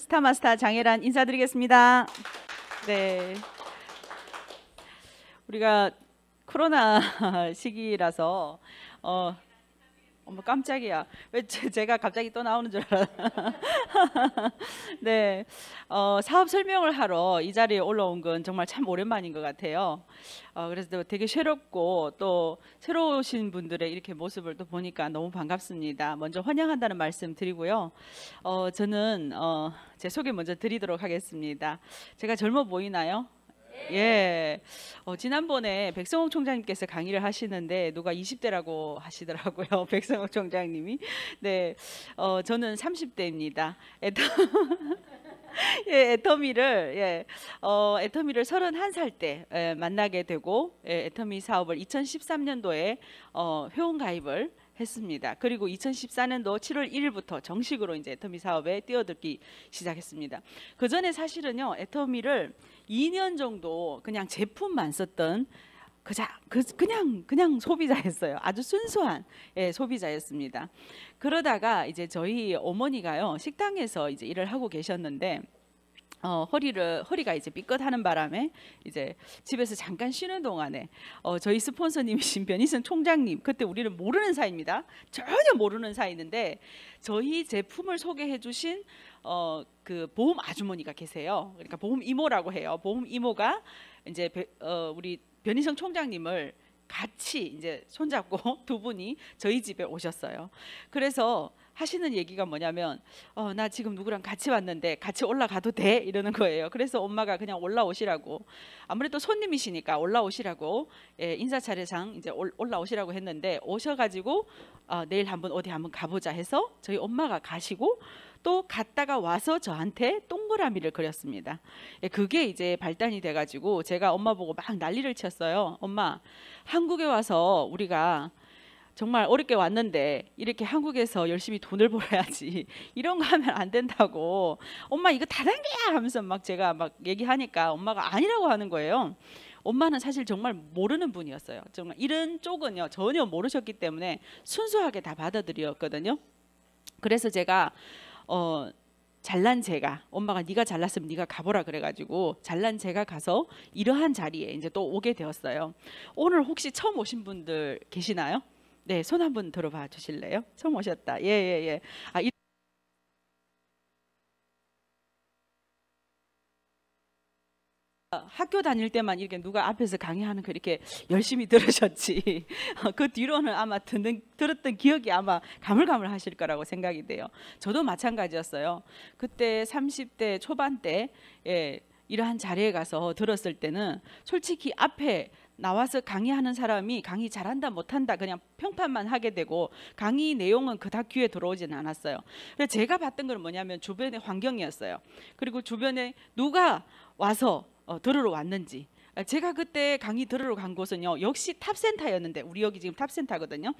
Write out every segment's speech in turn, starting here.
스타마스타 장혜란 인사드리겠습니다. 네. 우리가 코로나 시기라서 어, 어머 깜짝이야. 왜 제가 갑자기 또 나오는 줄 알았나? 네, 어, 사업 설명을 하러 이 자리에 올라온 건 정말 참 오랜만인 것 같아요. 어, 그래서 되게 새롭고 또 새로 오신 분들의 이렇게 모습을 또 보니까 너무 반갑습니다. 먼저 환영한다는 말씀 드리고요. 어, 저는 어, 제 소개 먼저 드리도록 하겠습니다. 제가 젊어 보이나요? 예. 어, 지난번에 백성욱 총장님께서 강의를 하시는데 누가 20대라고 하시더라고요. 백성욱 총장님이. 네. 어, 저는 30대입니다. 에터, 예, 에터미를 예. 어, 에터미를 31살 때 예, 만나게 되고 예, 에터미 사업을 2013년도에 어, 회원 가입을 했습니다. 그리고 2014년도 7월 1일부터 정식으로 이제 에터미 사업에 뛰어들기 시작했습니다. 그 전에 사실은요, 에터미를 2년 정도 그냥 제품만 썼던 그자 그, 그냥 그냥 소비자였어요. 아주 순수한 예, 소비자였습니다. 그러다가 이제 저희 어머니가요 식당에서 이제 일을 하고 계셨는데 어, 허리를 허리가 이제 삐끗하는 바람에 이제 집에서 잠깐 쉬는 동안에 어, 저희 스폰서님이신 변희선 총장님 그때 우리는 모르는 사이입니다 전혀 모르는 사이인데 저희 제품을 소개해주신 어, 그 보험 아주머니가 계세요 그러니까 보험 이모라고 해요 보험 이모가 이제 어, 우리 변희선 총장님을 같이 이제 손잡고 두 분이 저희 집에 오셨어요 그래서 하시는 얘기가 뭐냐면 어, 나 지금 누구랑 같이 왔는데 같이 올라가도 돼? 이러는 거예요. 그래서 엄마가 그냥 올라오시라고 아무래도 손님이시니까 올라오시라고 예, 인사 차례상 이제 올라오시라고 했는데 오셔가지고 어, 내일 한번 어디 한번 가보자 해서 저희 엄마가 가시고 또 갔다가 와서 저한테 동그라미를 그렸습니다. 예, 그게 이제 발단이 돼가지고 제가 엄마 보고 막 난리를 쳤어요. 엄마 한국에 와서 우리가 정말 어렵게 왔는데 이렇게 한국에서 열심히 돈을 벌어야지 이런 거 하면 안 된다고 엄마 이거 다단계야 하면서 막 제가 막 얘기하니까 엄마가 아니라고 하는 거예요. 엄마는 사실 정말 모르는 분이었어요. 정말 이런 쪽은요 전혀 모르셨기 때문에 순수하게 다 받아들였거든요. 그래서 제가 어 잘난 제가 엄마가 네가 잘났으면 네가 가보라 그래가지고 잘난 제가 가서 이러한 자리에 이제 또 오게 되었어요. 오늘 혹시 처음 오신 분들 계시나요? 네, 손 한번 들어봐 주실래요? 처음 오셨다. 예, 예, 예. 아, 이... 학교 다닐 때만 이렇게 누가 앞에서 강의하는 거 이렇게 열심히 들으셨지. 그 뒤로는 아마 듣는, 들었던 기억이 아마 가물가물하실 거라고 생각이 돼요. 저도 마찬가지였어요. 그때 30대 초반 때 예, 이러한 자리에 가서 들었을 때는 솔직히 앞에 나와서 강의하는 사람이 강의 잘한다 못한다 그냥 평판만 하게 되고 강의 내용은 그닥 귀에 들어오진 않았어요. 그래서 제가 봤던 건 뭐냐면 주변의 환경이었어요. 그리고 주변에 누가 와서 어, 들으러 왔는지 아, 제가 그때 강의 들으러 간 곳은요 역시 탑센터였는데 우리 여기 지금 탑센터거든요.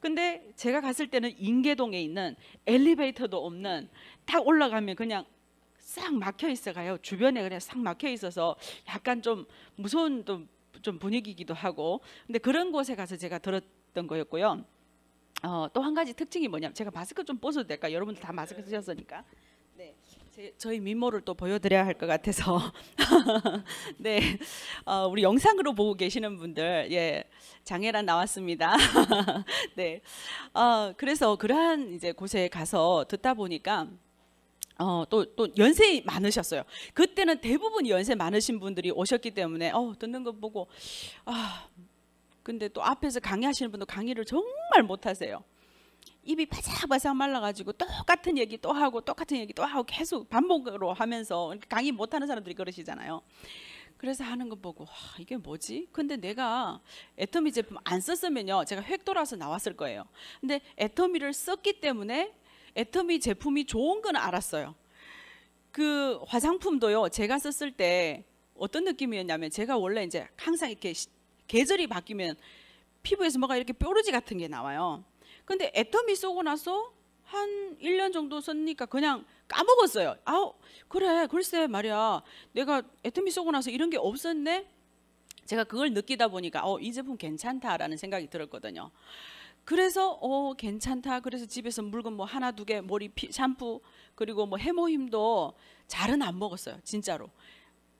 근데 제가 갔을 때는 인계동에 있는 엘리베이터도 없는 딱 올라가면 그냥 싹 막혀 있어가요. 주변에 그냥 싹 막혀 있어서 약간 좀 무서운 좀좀 분위기이기도 하고 근데 그런 곳에 가서 제가 들었던 거였고요. 어, 또한 가지 특징이 뭐냐면 제가 마스크 좀 벗어도 될까? 여러분들 다 마스크 쓰셨으니까. 네. 제, 저희 미모를 또 보여드려야 할 것 같아서 네 어, 우리 영상으로 보고 계시는 분들 예 장애란 나왔습니다 네 어, 그래서 그러한 이제 곳에 가서 듣다 보니까 어, 또, 또 연세 많으셨어요. 그때는 대부분 연세 많으신 분들이 오셨기 때문에 어, 듣는 거 보고 아, 근데 또 앞에서 강의하시는 분도 강의를 정말 못하세요. 입이 바삭바삭 말라가지고 똑같은 얘기 또 하고 똑같은 얘기 또 하고 계속 반복으로 하면서 강의 못하는 사람들이 그러시잖아요. 그래서 하는 거 보고 와, 이게 뭐지? 근데 내가 애터미 제품 안 썼으면요 제가 획 돌아서 나왔을 거예요. 근데 애터미를 썼기 때문에 애터미 제품이 좋은 건 알았어요. 그 화장품도요. 제가 썼을 때 어떤 느낌이었냐면 제가 원래 이제 항상 이렇게 계절이 바뀌면 피부에서 뭐가 이렇게 뾰루지 같은 게 나와요. 근데 애터미 쏘고 나서 한 1년 정도 썼니까 으 그냥 까먹었어요. 아우 그래 글쎄 말이야 내가 애터미 쏘고 나서 이런 게 없었네. 제가 그걸 느끼다 보니까 어, 이 제품 괜찮다라는 생각이 들었거든요. 그래서 어 괜찮다. 그래서 집에서 물건 뭐 하나 두 개 머리 피, 샴푸 그리고 뭐해모힘도 잘은 안 먹었어요. 진짜로.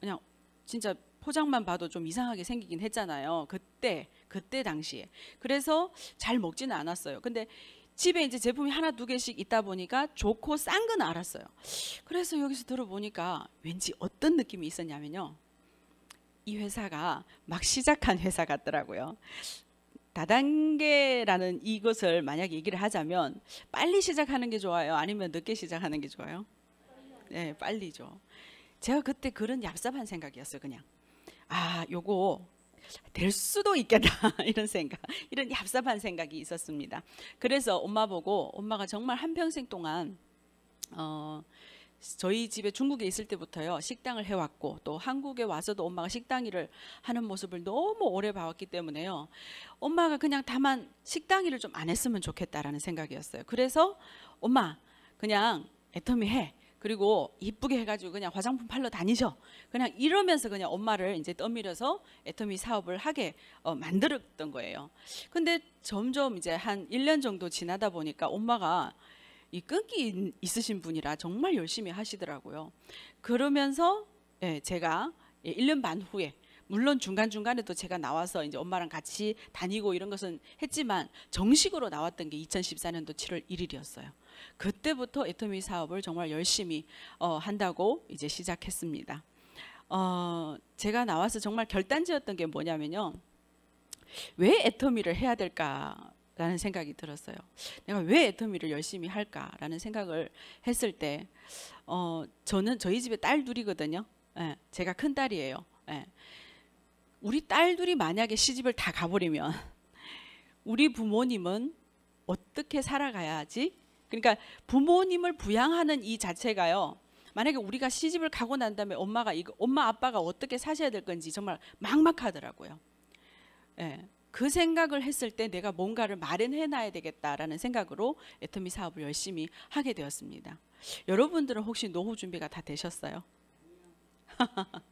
그냥 진짜 포장만 봐도 좀 이상하게 생기긴 했잖아요. 그때 그때 당시에. 그래서 잘 먹지는 않았어요. 근데 집에 이제 제품이 하나 두 개씩 있다 보니까 좋고 싼 건 알았어요. 그래서 여기서 들어보니까 왠지 어떤 느낌이 있었냐면요. 이 회사가 막 시작한 회사 같더라고요. 다단계라는 이것을 만약 얘기를 하자면 빨리 시작하는 게 좋아요? 아니면 늦게 시작하는 게 좋아요? 네, 빨리죠. 제가 그때 그런 얍삽한 생각이었어요, 그냥. 아, 요거 될 수도 있겠다 이런 생각 이런 얍삽한 생각이 있었습니다 그래서 엄마 보고 엄마가 정말 한평생 동안 어 저희 집에 중국에 있을 때부터요 식당을 해왔고 또 한국에 와서도 엄마가 식당 일을 하는 모습을 너무 오래 봐왔기 때문에요 엄마가 그냥 다만 식당 일을 좀 안 했으면 좋겠다라는 생각이었어요 그래서 엄마 그냥 애터미 해 그리고 이쁘게 해가지고 그냥 화장품 팔러 다니셔 그냥 이러면서 그냥 엄마를 이제 떠밀어서 애터미 사업을 하게 어, 만들었던 거예요 근데 점점 이제 한 1년 정도 지나다 보니까 엄마가 이 끈기 있으신 분이라 정말 열심히 하시더라고요. 그러면서 예, 제가 예, 1년 반 후에 물론 중간중간에도 제가 나와서 이제 엄마랑 같이 다니고 이런 것은 했지만 정식으로 나왔던 게 2014년도 7월 1일이었어요. 그때부터 애터미 사업을 정말 열심히 어, 한다고 이제 시작했습니다. 어, 제가 나와서 정말 결단지였던 게 뭐냐면요. 왜 애터미를 해야 될까 라는 생각이 들었어요. 내가 왜 애터미를 열심히 할까라는 생각을 했을 때, 어, 저는 저희 집에 딸 둘이거든요. 예, 제가 큰 딸이에요. 예. 우리 딸 둘이 만약에 시집을 다 가버리면 우리 부모님은 어떻게 살아가야지? 하 그러니까 부모님을 부양하는 이 자체가요. 만약에 우리가 시집을 가고 난 다음에 엄마가 이거 엄마 아빠가 어떻게 사셔야 될 건지 정말 막막하더라고요. 예. 그 생각을 했을 때 내가 뭔가를 마련해 놔야 되겠다라는 생각으로 애터미 사업을 열심히 하게 되었습니다. 여러분들은 혹시 노후 준비가 다 되셨어요?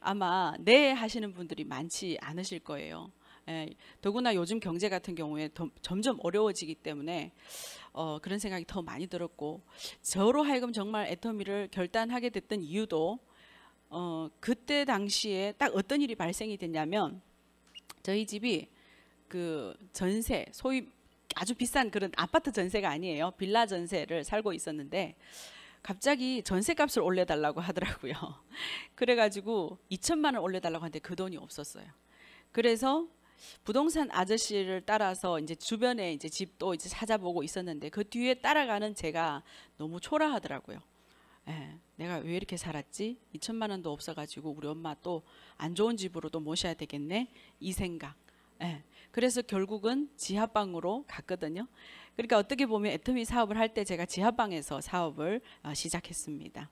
아마 네 하시는 분들이 많지 않으실 거예요. 예, 더구나 요즘 경제 같은 경우에 더, 점점 어려워지기 때문에 어, 그런 생각이 더 많이 들었고 저로 하여금 정말 애터미를 결단하게 됐던 이유도 어, 그때 당시에 딱 어떤 일이 발생이 됐냐면 저희 집이 그 전세 소위 아주 비싼 그런 아파트 전세가 아니에요. 빌라 전세를 살고 있었는데 갑자기 전세값을 올려달라고 하더라고요. 그래가지고 2천만 원 올려달라고 하는데 그 돈이 없었어요. 그래서 부동산 아저씨를 따라서 이제 주변에 이제 집도 이제 찾아보고 있었는데 그 뒤에 따라가는 제가 너무 초라하더라고요. 예, 내가 왜 이렇게 살았지? 2천만 원도 없어가지고 우리 엄마 또 안 좋은 집으로도 모셔야 되겠네. 이 생각. 예, 그래서 결국은 지하방으로 갔거든요. 그러니까 어떻게 보면 애터미 사업을 할 때 제가 지하방에서 사업을 어, 시작했습니다.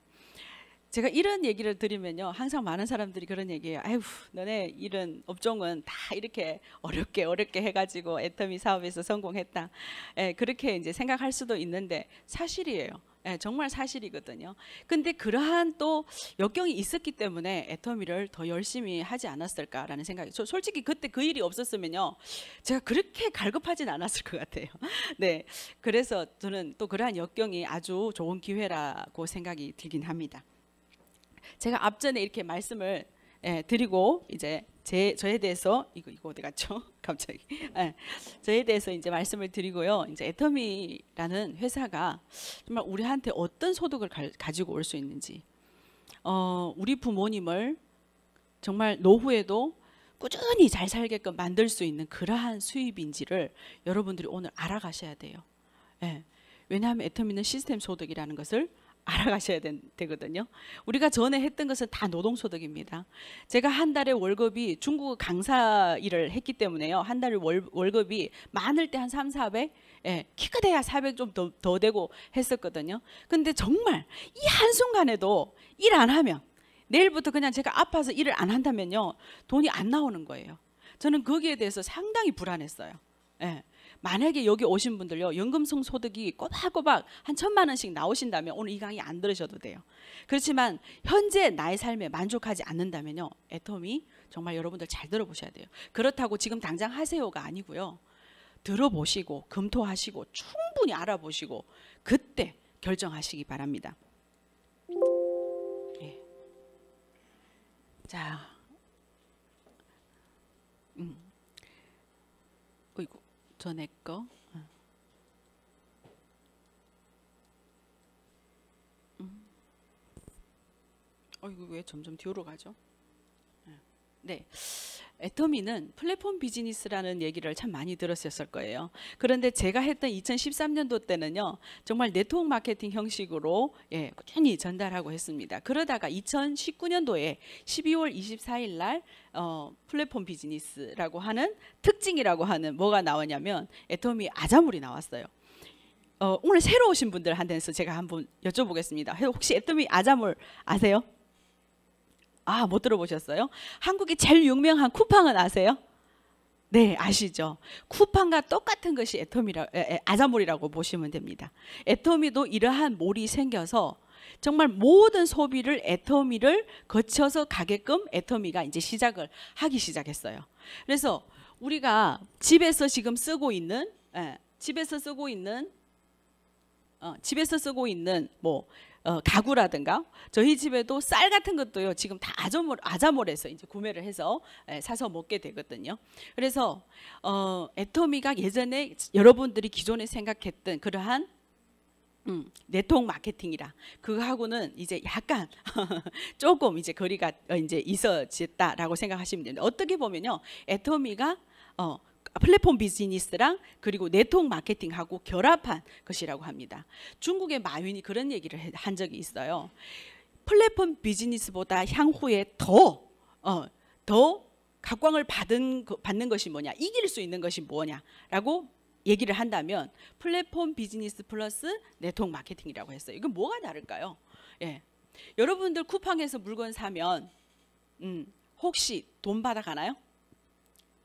제가 이런 얘기를 드리면요. 항상 많은 사람들이 그런 얘기예요. 아휴, 너네 이런 업종은 다 이렇게 어렵게 어렵게 해가지고 애터미 사업에서 성공했다. 예, 그렇게 이제 생각할 수도 있는데 사실이에요. 예, 정말 사실이거든요. 근데 그러한 또 역경이 있었기 때문에 애터미를 더 열심히 하지 않았을까라는 생각이. 저 솔직히 그때 그 일이 없었으면요, 제가 그렇게 갈급하진 않았을 것 같아요. 네, 그래서 저는 또 그러한 역경이 아주 좋은 기회라고 생각이 들긴 합니다. 제가 앞전에 이렇게 말씀을 예, 드리고 이제 제 저에 대해서 이거 이거 어디 갔죠? 갑자기 예, 저에 대해서 이제 말씀을 드리고요. 이제 애터미라는 회사가 정말 우리한테 어떤 소득을 가, 지고 올 수 있는지, 어, 우리 부모님을 정말 노후에도 꾸준히 잘 살게끔 만들 수 있는 그러한 수입인지를 여러분들이 오늘 알아가셔야 돼요. 예, 왜냐하면 애터미는 시스템 소득이라는 것을 알아가셔야 된, 되거든요. 우리가 전에 했던 것은 다 노동소득입니다. 제가 한 달에 월급이 중국 강사 일을 했기 때문에요. 한 달에 월, 월급이 많을 때 한 3, 400, 예, 키가 돼야 400 좀더 더 되고 했었거든요. 근데 정말 이 한순간에도 일 안 하면 내일부터 그냥 제가 아파서 일을 안 한다면요. 돈이 안 나오는 거예요. 저는 거기에 대해서 상당히 불안했어요. 예. 만약에 여기 오신 분들요 연금성 소득이 꼬박꼬박 한 천만 원씩 나오신다면 오늘 이 강의 안 들으셔도 돼요. 그렇지만 현재 나의 삶에 만족하지 않는다면요 애톰이 정말 여러분들 잘 들어보셔야 돼요. 그렇다고 지금 당장 하세요가 아니고요 들어보시고 검토하시고 충분히 알아보시고 그때 결정하시기 바랍니다. 네. 자. 전에 거. 음. 어, 이거 왜 점점 뒤로 가죠? 네. 애터미는 플랫폼 비즈니스라는 얘기를 참 많이 들었었을 거예요. 그런데 제가 했던 2013년도 때는요. 정말 네트워크 마케팅 형식으로 예, 꾸준히 전달하고 했습니다. 그러다가 2019년도에 12월 24일 날 어, 플랫폼 비즈니스라고 하는 특징이라고 하는 뭐가 나왔냐면 애터미 아자물이 나왔어요. 어, 오늘 새로 오신 분들한테서 제가 한번 여쭤보겠습니다. 혹시 애터미 아자물 아세요? 아, 못 들어보셨어요? 한국이 제일 유명한 쿠팡은 아세요? 네, 아시죠? 쿠팡과 똑같은 것이 에토미라, 아자몰이라고 보시면 됩니다. 에토미도 이러한 몰이 생겨서 정말 모든 소비를 에토미를 거쳐서 가게끔 에토미가 이제 시작을 하기 시작했어요. 그래서 우리가 집에서 지금 쓰고 있는 에, 집에서 쓰고 있는 어, 집에서 쓰고 있는 뭐 어, 가구라든가 저희 집에도 쌀 같은 것도요 지금 다 아자몰, 아자몰에서 이제 구매를 해서 에, 예, 사서 먹게 되거든요. 그래서 어, 애터미가 예전에 여러분들이 기존에 생각했던 그러한 음, 네트워크 마케팅이라 그거하고는 이제 약간 조금 이제 거리가 어, 이제 있어졌다라고 생각하시면 됩니다 어떻게 보면요 애터미가 어, 플랫폼 비즈니스랑 그리고 네트워크 마케팅하고 결합한 것이라고 합니다. 중국의 마윈이 그런 얘기를 한 적이 있어요. 플랫폼 비즈니스보다 향후에 더, 어, 더 각광을 받은, 받는 것이 뭐냐, 이길 수 있는 것이 뭐냐라고 얘기를 한다면 플랫폼 비즈니스 플러스 네트워크 마케팅이라고 했어요. 이건 뭐가 다를까요? 예. 여러분들 쿠팡에서 물건 사면 음, 혹시 돈 받아가나요?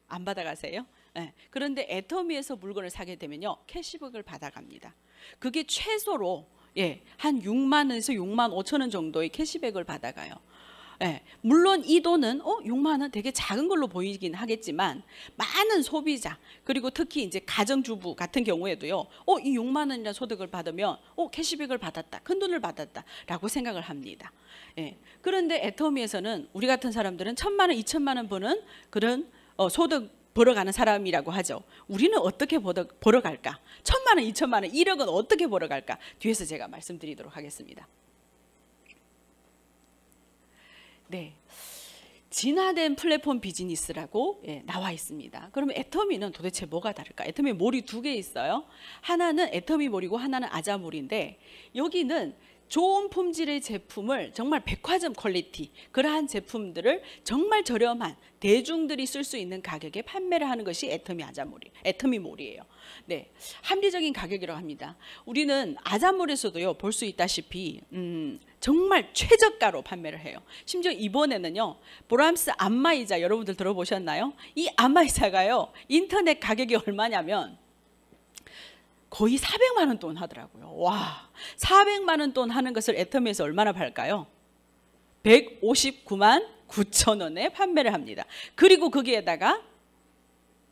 안 받아가세요? 네. 그런데 애터미에서 물건을 사게 되면요 캐시백을 받아갑니다. 그게 최소로 예, 한 6만 원에서 6만 5천 원 정도의 캐시백을 받아가요. 예, 물론 이 돈은 어 6만 원 되게 작은 걸로 보이긴 하겠지만 많은 소비자 그리고 특히 이제 가정주부 같은 경우에도요 어이 6만 원이라 소득을 받으면 어 캐시백을 받았다 큰 돈을 받았다라고 생각을 합니다. 예, 그런데 애터미에서는 우리 같은 사람들은 천만 원, 이천만 원 버는 그런 어, 소득 보러 가는 사람이라고 하죠. 우리는 어떻게 벌어, 갈까 천만 원, 이천만 원, 일억은 어떻게 벌어갈까? 뒤에서 제가 말씀드리도록 하겠습니다. 네. 진화된 플랫폼 비즈니스라고 예, 나와 있습니다. 그러면 애터미는 도대체 뭐가 다를까? 애터미 몰이 두 개 있어요. 하나는 애터미 몰이고 하나는 아자 몰인데 여기는 좋은 품질의 제품을 정말 백화점 퀄리티 그러한 제품들을 정말 저렴한 대중들이 쓸 수 있는 가격에 판매를 하는 것이 애터미 아자몰이 애터미몰이에요. 네, 합리적인 가격이라고 합니다. 우리는 아자몰에서도요 볼 수 있다시피 음, 정말 최저가로 판매를 해요. 심지어 이번에는요 보람스 안마이자 여러분들 들어보셨나요? 이안마이자가요 인터넷 가격이 얼마냐면 거의 400만 원 돈 하더라고요. 와, 400만 원 돈 하는 것을 애터미에서 얼마나 팔까요? 159만 9천 원에 판매를 합니다. 그리고 거기에다가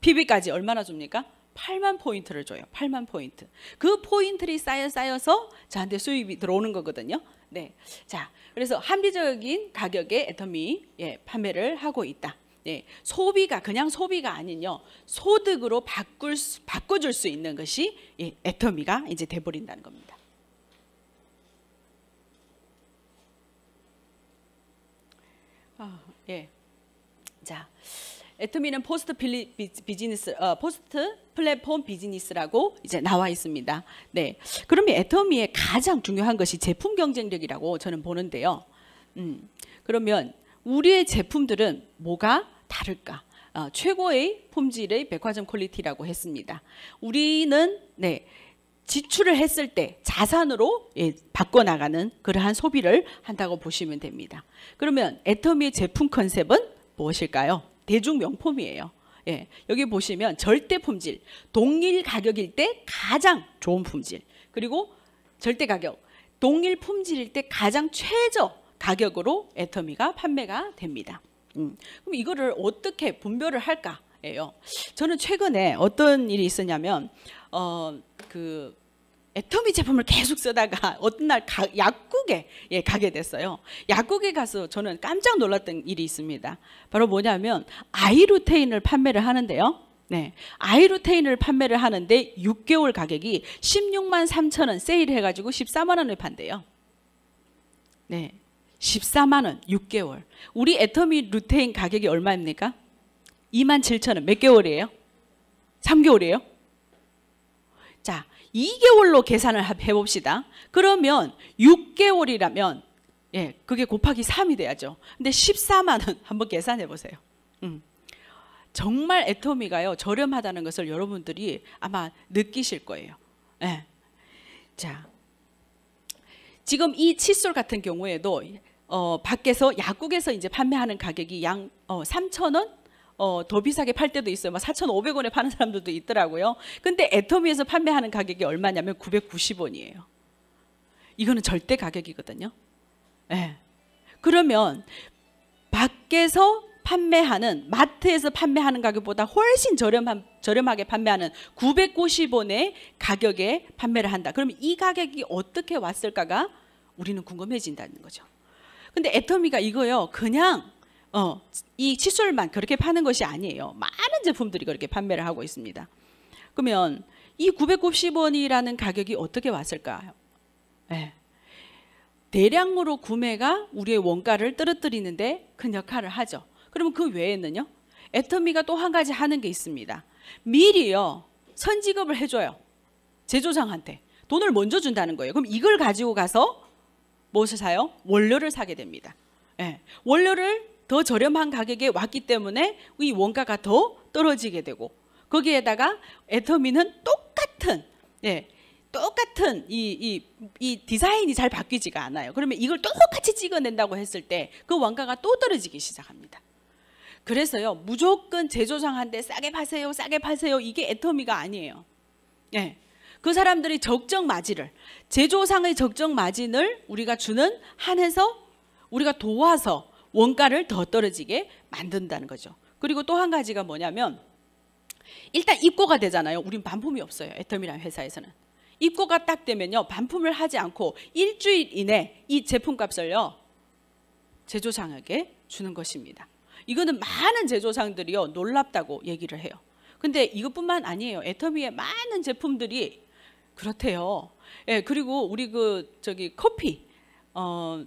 PB까지 얼마나 줍니까? 8만 포인트를 줘요. 8만 포인트. 그 포인트를 쌓여 쌓여서 저한테 수입이 들어오는 거거든요. 네. 자, 그래서 합리적인 가격에 애터미 예, 판매를 하고 있다. 예, 소비가 그냥 소비가 아닌요 소득으로 바꿀 수, 바꿔줄 수 있는 것이 예, 애터미가 이제 돼버린다는 겁니다. 아, 예, 자. 애터미는 포스트 빌리, 비즈니스 어, 포스트 플랫폼 비즈니스라고 이제 나와 있습니다. 네. 그러면 애터미의 가장 중요한 것이 제품 경쟁력이라고 저는 보는데요. 음. 그러면 우리의 제품들은 뭐가 다를까? 어, 최고의 품질의 백화점 퀄리티라고 했습니다. 우리는 네. 지출을 했을 때 자산으로 예, 바꿔나가는 그러한 소비를 한다고 보시면 됩니다. 그러면 애터미의 제품 컨셉은 무엇일까요? 대중 명품이에요. 예, 여기 보시면 절대 품질, 동일 가격일 때 가장 좋은 품질, 그리고 절대 가격, 동일 품질일 때 가장 최저 가격으로 애터미가 판매가 됩니다. 음. 그럼 이거를 어떻게 분별을 할까예요. 저는 최근에 어떤 일이 있었냐면 어그 애터미 제품을 계속 쓰다가 어떤 날 가, 약국에 예, 가게 됐어요. 약국에 가서 저는 깜짝 놀랐던 일이 있습니다. 바로 뭐냐면 아이루테인을 판매를 하는데요. 네, 아이루테인을 판매를 하는데 6개월 가격이 16만 3천 원 세일해가지고 14만 원을 판대요. 네, 14만 원 6개월. 우리 애터미 루테인 가격이 얼마입니까? 2만 7천 원. 몇 개월이에요? 3개월이에요? 자, 2개월로 계산을 해봅시다. 그러면 6개월이라면 예, 그게 곱하기 3이 돼야죠. 근데 14만 원 한번 계산해 보세요. 음. 정말 애터미가요 저렴하다는 것을 여러분들이 아마 느끼실 거예요. 예. 자, 지금 이 칫솔 같은 경우에도 어, 밖에서 약국에서 이제 판매하는 가격이 양 어, 3천 원 어, 더 비싸게 팔 때도 있어요. 막 4,500원에 파는 사람들도 있더라고요. 근데 애터미에서 판매하는 가격이 얼마냐면 990원이에요. 이거는 절대 가격이거든요. 예. 네. 그러면 밖에서 판매하는 마트에서 판매하는 가격보다 훨씬 저렴한 저렴하게 판매하는 990원의 가격에 판매를 한다. 그러면 이 가격이 어떻게 왔을까가 우리는 궁금해진다는 거죠. 근데 애터미가 이거요. 그냥 어, 이 칫솔만 그렇게 파는 것이 아니에요. 많은 제품들이 그렇게 판매를 하고 있습니다. 그러면 이 990원이라는 가격이 어떻게 왔을까요? 네. 예. 대량으로 구매가 우리의 원가를 떨어뜨리는데 큰 역할을 하죠. 그러면 그 외에는요? 애터미가 또 한 가지 하는 게 있습니다. 미리요. 선지급을 해줘요. 제조상한테. 돈을 먼저 준다는 거예요. 그럼 이걸 가지고 가서 무엇을 사요? 원료를 사게 됩니다. 예. 원료를 더 저렴한 가격에 왔기 때문에 이 원가가 더 떨어지게 되고 거기에다가 에터미는 똑같은 예, 똑같은 이, 이, 이 디자인이 잘 바뀌지가 않아요. 그러면 이걸 똑같이 찍어낸다고 했을 때 그 원가가 또 떨어지기 시작합니다. 그래서요 무조건 제조상한테 싸게 파세요 싸게 파세요 이게 애터미가 아니에요. 예. 그 사람들이 적정 마진을 제조상의 적정 마진을 우리가 주는 한에서 우리가 도와서 원가를 더 떨어지게 만든다는 거죠. 그리고 또 한 가지가 뭐냐면 일단 입고가 되잖아요. 우린 반품이 없어요. 애터미라는 회사에서는. 입고가 딱 되면요. 반품을 하지 않고 일주일 이내 이 제품값을요. 제조상에게 주는 것입니다. 이거는 많은 제조상들이요. 놀랍다고 얘기를 해요. 근데 이것뿐만 아니에요. 애터미의 많은 제품들이 그렇대요. 예, 그리고 우리 그 저기 커피 어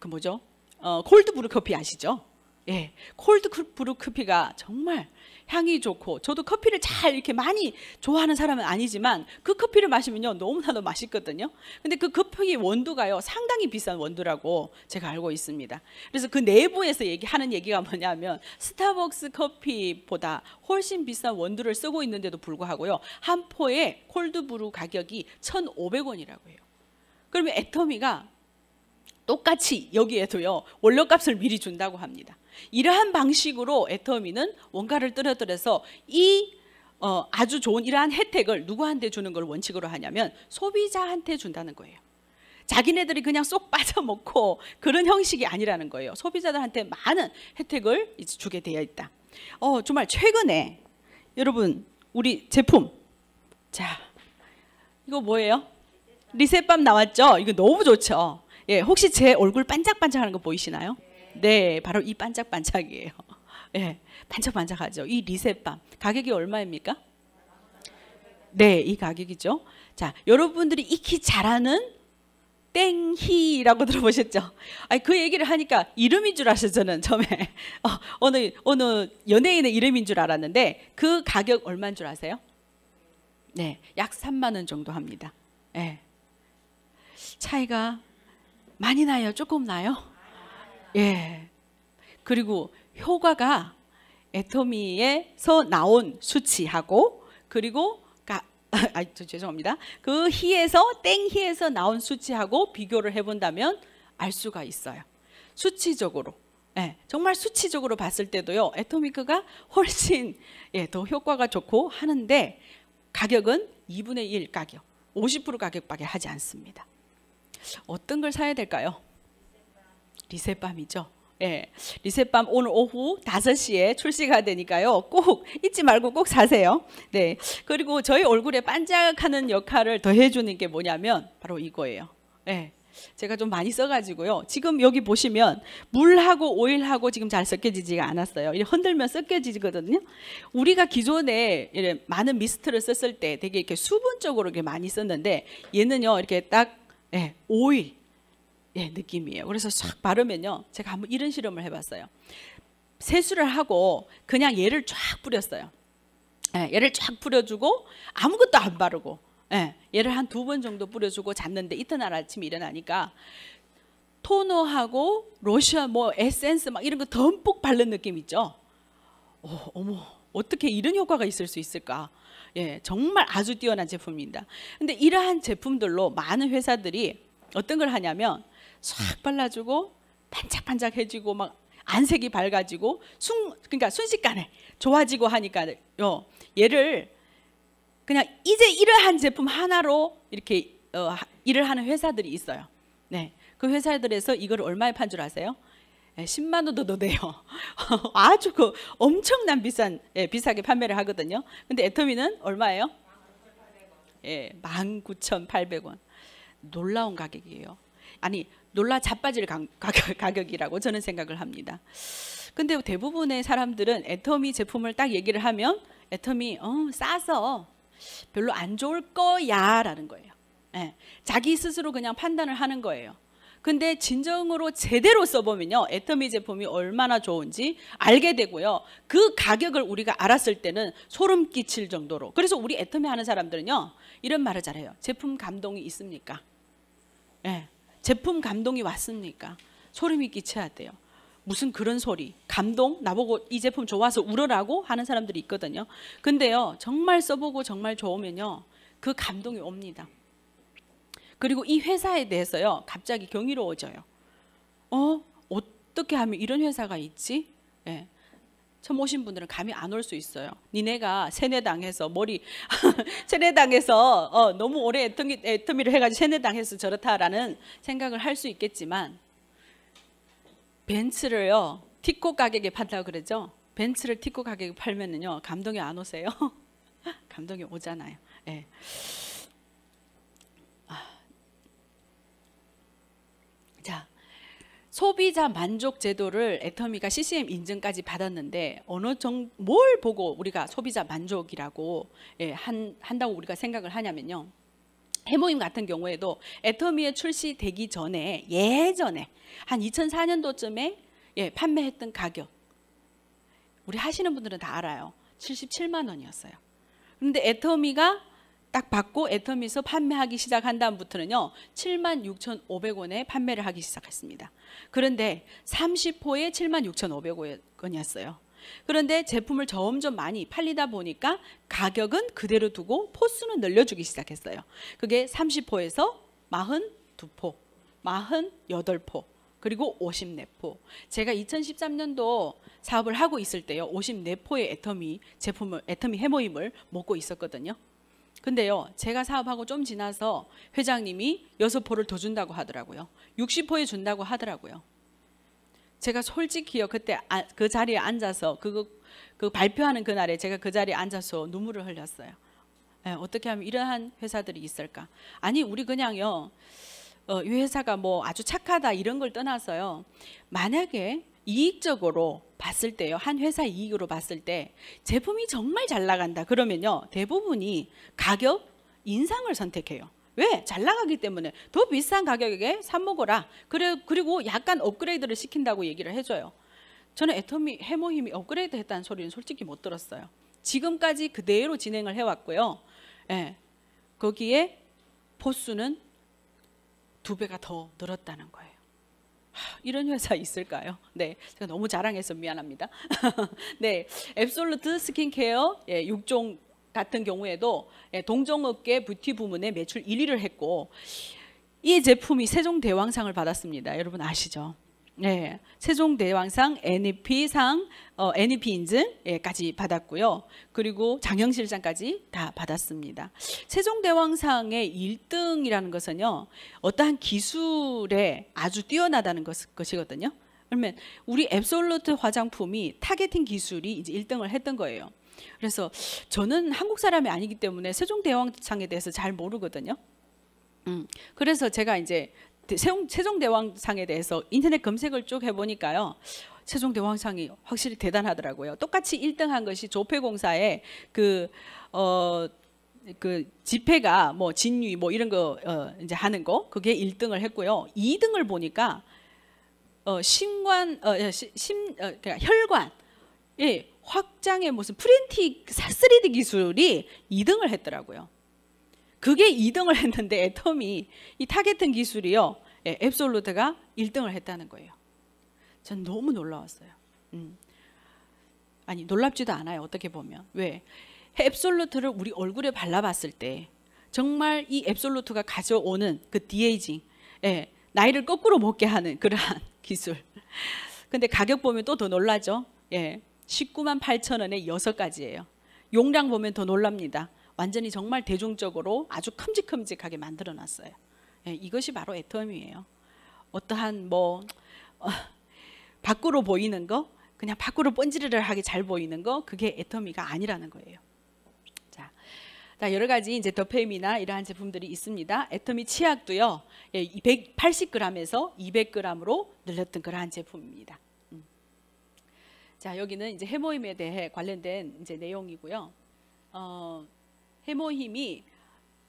그 뭐죠? 어 콜드브루 커피 아시죠? 예, 콜드브루 커피가 정말 향이 좋고 저도 커피를 잘 이렇게 많이 좋아하는 사람은 아니지만 그 커피를 마시면요 너무나도 맛있거든요. 근데 그 커피 원두가요 상당히 비싼 원두라고 제가 알고 있습니다. 그래서 그 내부에서 얘기하는 얘기가 뭐냐면 스타벅스 커피보다 훨씬 비싼 원두를 쓰고 있는데도 불구하고요 한 포에 콜드브루 가격이 1,500원이라고 해요. 그러면 애터미가 똑같이 여기에도요 원료값을 미리 준다고 합니다. 이러한 방식으로 애터미는 원가를 떨어뜨려서 이 어, 아주 좋은 이러한 혜택을 누구한테 주는 걸 원칙으로 하냐면 소비자한테 준다는 거예요. 자기네들이 그냥 쏙 빠져먹고 그런 형식이 아니라는 거예요. 소비자들한테 많은 혜택을 주게 되어 있다. 어, 정말 최근에 여러분 우리 제품 자 이거 뭐예요? 리셋밤 나왔죠? 이거 너무 좋죠? 예, 혹시 제 얼굴 반짝반짝하는 거 보이시나요? 네, 바로 이 반짝반짝이에요. 예, 네, 반짝반짝하죠. 이 리셋밤 가격이 얼마입니까? 네, 이 가격이죠. 자, 여러분들이 익히 잘하는 땡히라고 들어보셨죠? 아니, 그 얘기를 하니까 이름인 줄 아셨죠, 저는 처음에. 어, 어느, 어느 연예인의 이름인 줄 알았는데 그 가격 얼마인 줄 아세요? 네, 약 3만 원 정도 합니다. 예. 네. 차이가 많이 나요? 조금 나요? 예. 그리고 효과가 애토미에서 나온 수치하고 그리고 가, 아, 죄송합니다. 그 희에서 땡희에서 나온 수치하고 비교를 해본다면 알 수가 있어요. 수치적으로. 예, 정말 수치적으로 봤을 때도요. 애토미크가 훨씬 예, 더 효과가 좋고 하는데 가격은 2분의 1 가격, 50% 가격밖에 하지 않습니다. 어떤 걸 사야 될까요? 리셋밤이죠. 예, 리셋밤 오늘 오후 5시에 출시가 되니까요. 꼭 잊지 말고 꼭 사세요. 네. 그리고 저희 얼굴에 반짝하는 역할을 더해 주는 게 뭐냐면 바로 이거예요. 예. 제가 좀 많이 써가지고요. 지금 여기 보시면 물하고 오일하고 지금 잘 섞여지지가 않았어요. 이렇게 흔들면 섞여지거든요. 우리가 기존에 많은 미스트를 썼을 때 되게 이렇게 수분적으로 이렇게 많이 썼는데 얘는요 이렇게 딱 예, 오일 예, 느낌이에요. 그래서 쫙 바르면요. 제가 한번 이런 실험을 해봤어요. 세수를 하고 그냥 얘를 쫙 뿌렸어요. 예, 얘를 쫙 뿌려주고 아무것도 안 바르고 예, 얘를 한 두 번 정도 뿌려주고 잤는데 이튿날 아침에 일어나니까 토너하고 로션 뭐 에센스 막 이런 거 듬뿍 바른 느낌 있죠. 오, 어, 어머 어떻게 이런 효과가 있을 수 있을까? 예, 정말 아주 뛰어난 제품입니다. 근데 이러한 제품들로 많은 회사들이 어떤 걸 하냐면 싹 발라주고 반짝반짝해지고 막 안색이 밝아지고 순 그러니까 순식간에 좋아지고 하니까요. 어, 얘를 그냥 이제 이러한 제품 하나로 이렇게 어, 일을 하는 회사들이 있어요. 네. 그 회사들에서 이걸 얼마에 판 줄 아세요? 네, 예, 10만 원도 돼요. 아주 그 엄청난 비싼 예, 비싸게 판매를 하거든요. 근데 애터미는 얼마예요? 예, 19,800원. 놀라운 가격이에요. 아니 놀라 자빠질 가격, 이라고 저는 생각을 합니다. 근데 대부분의 사람들은 애터미 제품을 딱 얘기를 하면 애터미 어, 싸서 별로 안 좋을 거야라는 거예요. 예, 자기 스스로 그냥 판단을 하는 거예요. 근데 진정으로 제대로 써보면요. 애터미 제품이 얼마나 좋은지 알게 되고요. 그 가격을 우리가 알았을 때는 소름 끼칠 정도로. 그래서 우리 애터미 하는 사람들은요. 이런 말을 잘해요. 제품 감동이 있습니까? 예. 제품 감동이 왔습니까? 소름이 끼쳐야 돼요. 무슨 그런 소리 감동 나보고 이 제품 좋아서 울어라고 하는 사람들이 있거든요 근데요 정말 써보고 정말 좋으면요 그 감동이 옵니다 그리고 이 회사에 대해서요 갑자기 경이로워져요 어 어떻게 하면 이런 회사가 있지 예. 처음 오신 분들은 감이 안 올 수 있어요. 니네가 세뇌당해서 머리 세뇌당해서 어, 너무 오래 애터미, 애터미를 해가지고 세뇌당해서 저렇다라는 생각을 할 수 있겠지만 벤츠를요 티코 가격에 판다고 그러죠. 벤츠를 티코 가격에 팔면은요 감동이 안 오세요. 감동이 오잖아요. 예. 아. 자 소비자 만족 제도를 애터미가 CCM 인증까지 받았는데 어느 정, 뭘 보고 우리가 소비자 만족이라고 예, 한, 한다고 우리가 생각을 하냐면요. 해모임 같은 경우에도 애터미에 출시되기 전에 예전에 한 2004년도쯤에 예, 판매했던 가격 우리 하시는 분들은 다 알아요. 77만 원이었어요. 그런데 애터미가 딱 받고 애터미에서 판매하기 시작한 다음부터는요. 76,500원에 판매를 하기 시작했습니다. 그런데 30호에 76,500원이었어요. 그런데 제품을 점점 많이 팔리다 보니까 가격은 그대로 두고 포수는 늘려주기 시작했어요. 그게 30포에서 42포, 48포, 그리고 54포. 제가 2013년도 사업을 하고 있을 때요. 54포의 애터미 제품을 애터미 해모임을 먹고 있었거든요. 근데요, 제가 사업하고 좀 지나서 회장님이 여섯 포를더 준다고 하더라고요. 60포에 준다고 하더라고요. 제가 솔직히요, 그때 아, 그 자리에 앉아서 그거 그 발표하는 그날에 제가 그 자리에 앉아서 눈물을 흘렸어요. 네, 어떻게 하면 이러한 회사들이 있을까? 아니, 우리 그냥요. 어, 이 회사가 뭐 아주 착하다 이런 걸 떠나서요. 만약에 이익적으로 봤을 때요. 한 회사 이익으로 봤을 때 제품이 정말 잘 나간다. 그러면요. 대부분이 가격 인상을 선택해요. 왜? 잘 나가기 때문에 더 비싼 가격에 사 먹어라. 그래, 그리고 약간 업그레이드를 시킨다고 얘기를 해줘요. 저는 애터미 해모힘이 업그레이드 했다는 소리는 솔직히 못 들었어요. 지금까지 그대로 진행을 해왔고요. 예, 거기에 포수는 두 배가 더 늘었다는 거예요. 이런 회사 있을까요? 네, 제가 너무 자랑해서 미안합니다. 네, 앱솔루트 스킨케어 예, 6종 같은 경우에도 예, 동종업계 뷰티 부문의 매출 1위를 했고 이 제품이 세종대왕상을 받았습니다. 여러분 아시죠? 네, 세종대 왕상 NEP상 어, NEP 인증까지 예, 받았고요. 그리고 장영실장까지 다 받았습니다. 세종대왕상의 1등이라는 것은요. 어떠한 기술에 아주 뛰어나다는 것, 것이거든요. 그러면 우리 앱솔루트 화장품이 타겟팅 기술이 이제 1등을 했던 거예요. 그래서 저는 한국 사람이 아니기 때문에 세종대왕상에 대해서 잘 모르거든요. 음, 그래서 제가 이제 세종대왕상에 대해서 인터넷 검색을 쭉 해보니까요. 세종대왕상이 확실히 대단하더라고요. 똑같이 1등한 것이 조폐공사의 그, 어, 그 집회가 뭐 진위 뭐 이런 거 어, 이제 하는 거 그게 1등을 했고요. 2등을 보니까 어, 신관, 어, 예, 심, 어, 그러 그러니까 혈관, 예, 확장의 무슨 프린팅 3D 기술이 2등을 했더라고요. 그게 2등을 했는데 애텀이 이 타겟팅 기술이요. 예, 앱솔루트가 1등을 했다는 거예요. 전 너무 놀라웠어요. 음. 아니 놀랍지도 않아요. 어떻게 보면. 왜? 앱솔루트를 우리 얼굴에 발라봤을 때 정말 이 앱솔루트가 가져오는 그 디에이징 예, 나이를 거꾸로 먹게 하는 그러한 기술 근데 가격 보면 또 더 놀라죠 예, 19만 8천 원에 6가지예요 용량 보면 더 놀랍니다 완전히 정말 대중적으로 아주 큼직큼직하게 만들어 놨어요. 예, 이것이 바로 애텀이에요. 어떠한 뭐 어, 밖으로 보이는 거 그냥 밖으로 번지르르하게 잘 보이는 거 그게 애터미가 아니라는 거예요. 자, 여러 가지 이제 더페미나 이러한 제품들이 있습니다. 애터미 치약도요, 예, 280g에서 200g으로 늘렸던 그러한 제품입니다. 음. 자, 여기는 이제 해모임에 대해 관련된 이제 내용이고요. 어, 해모힘이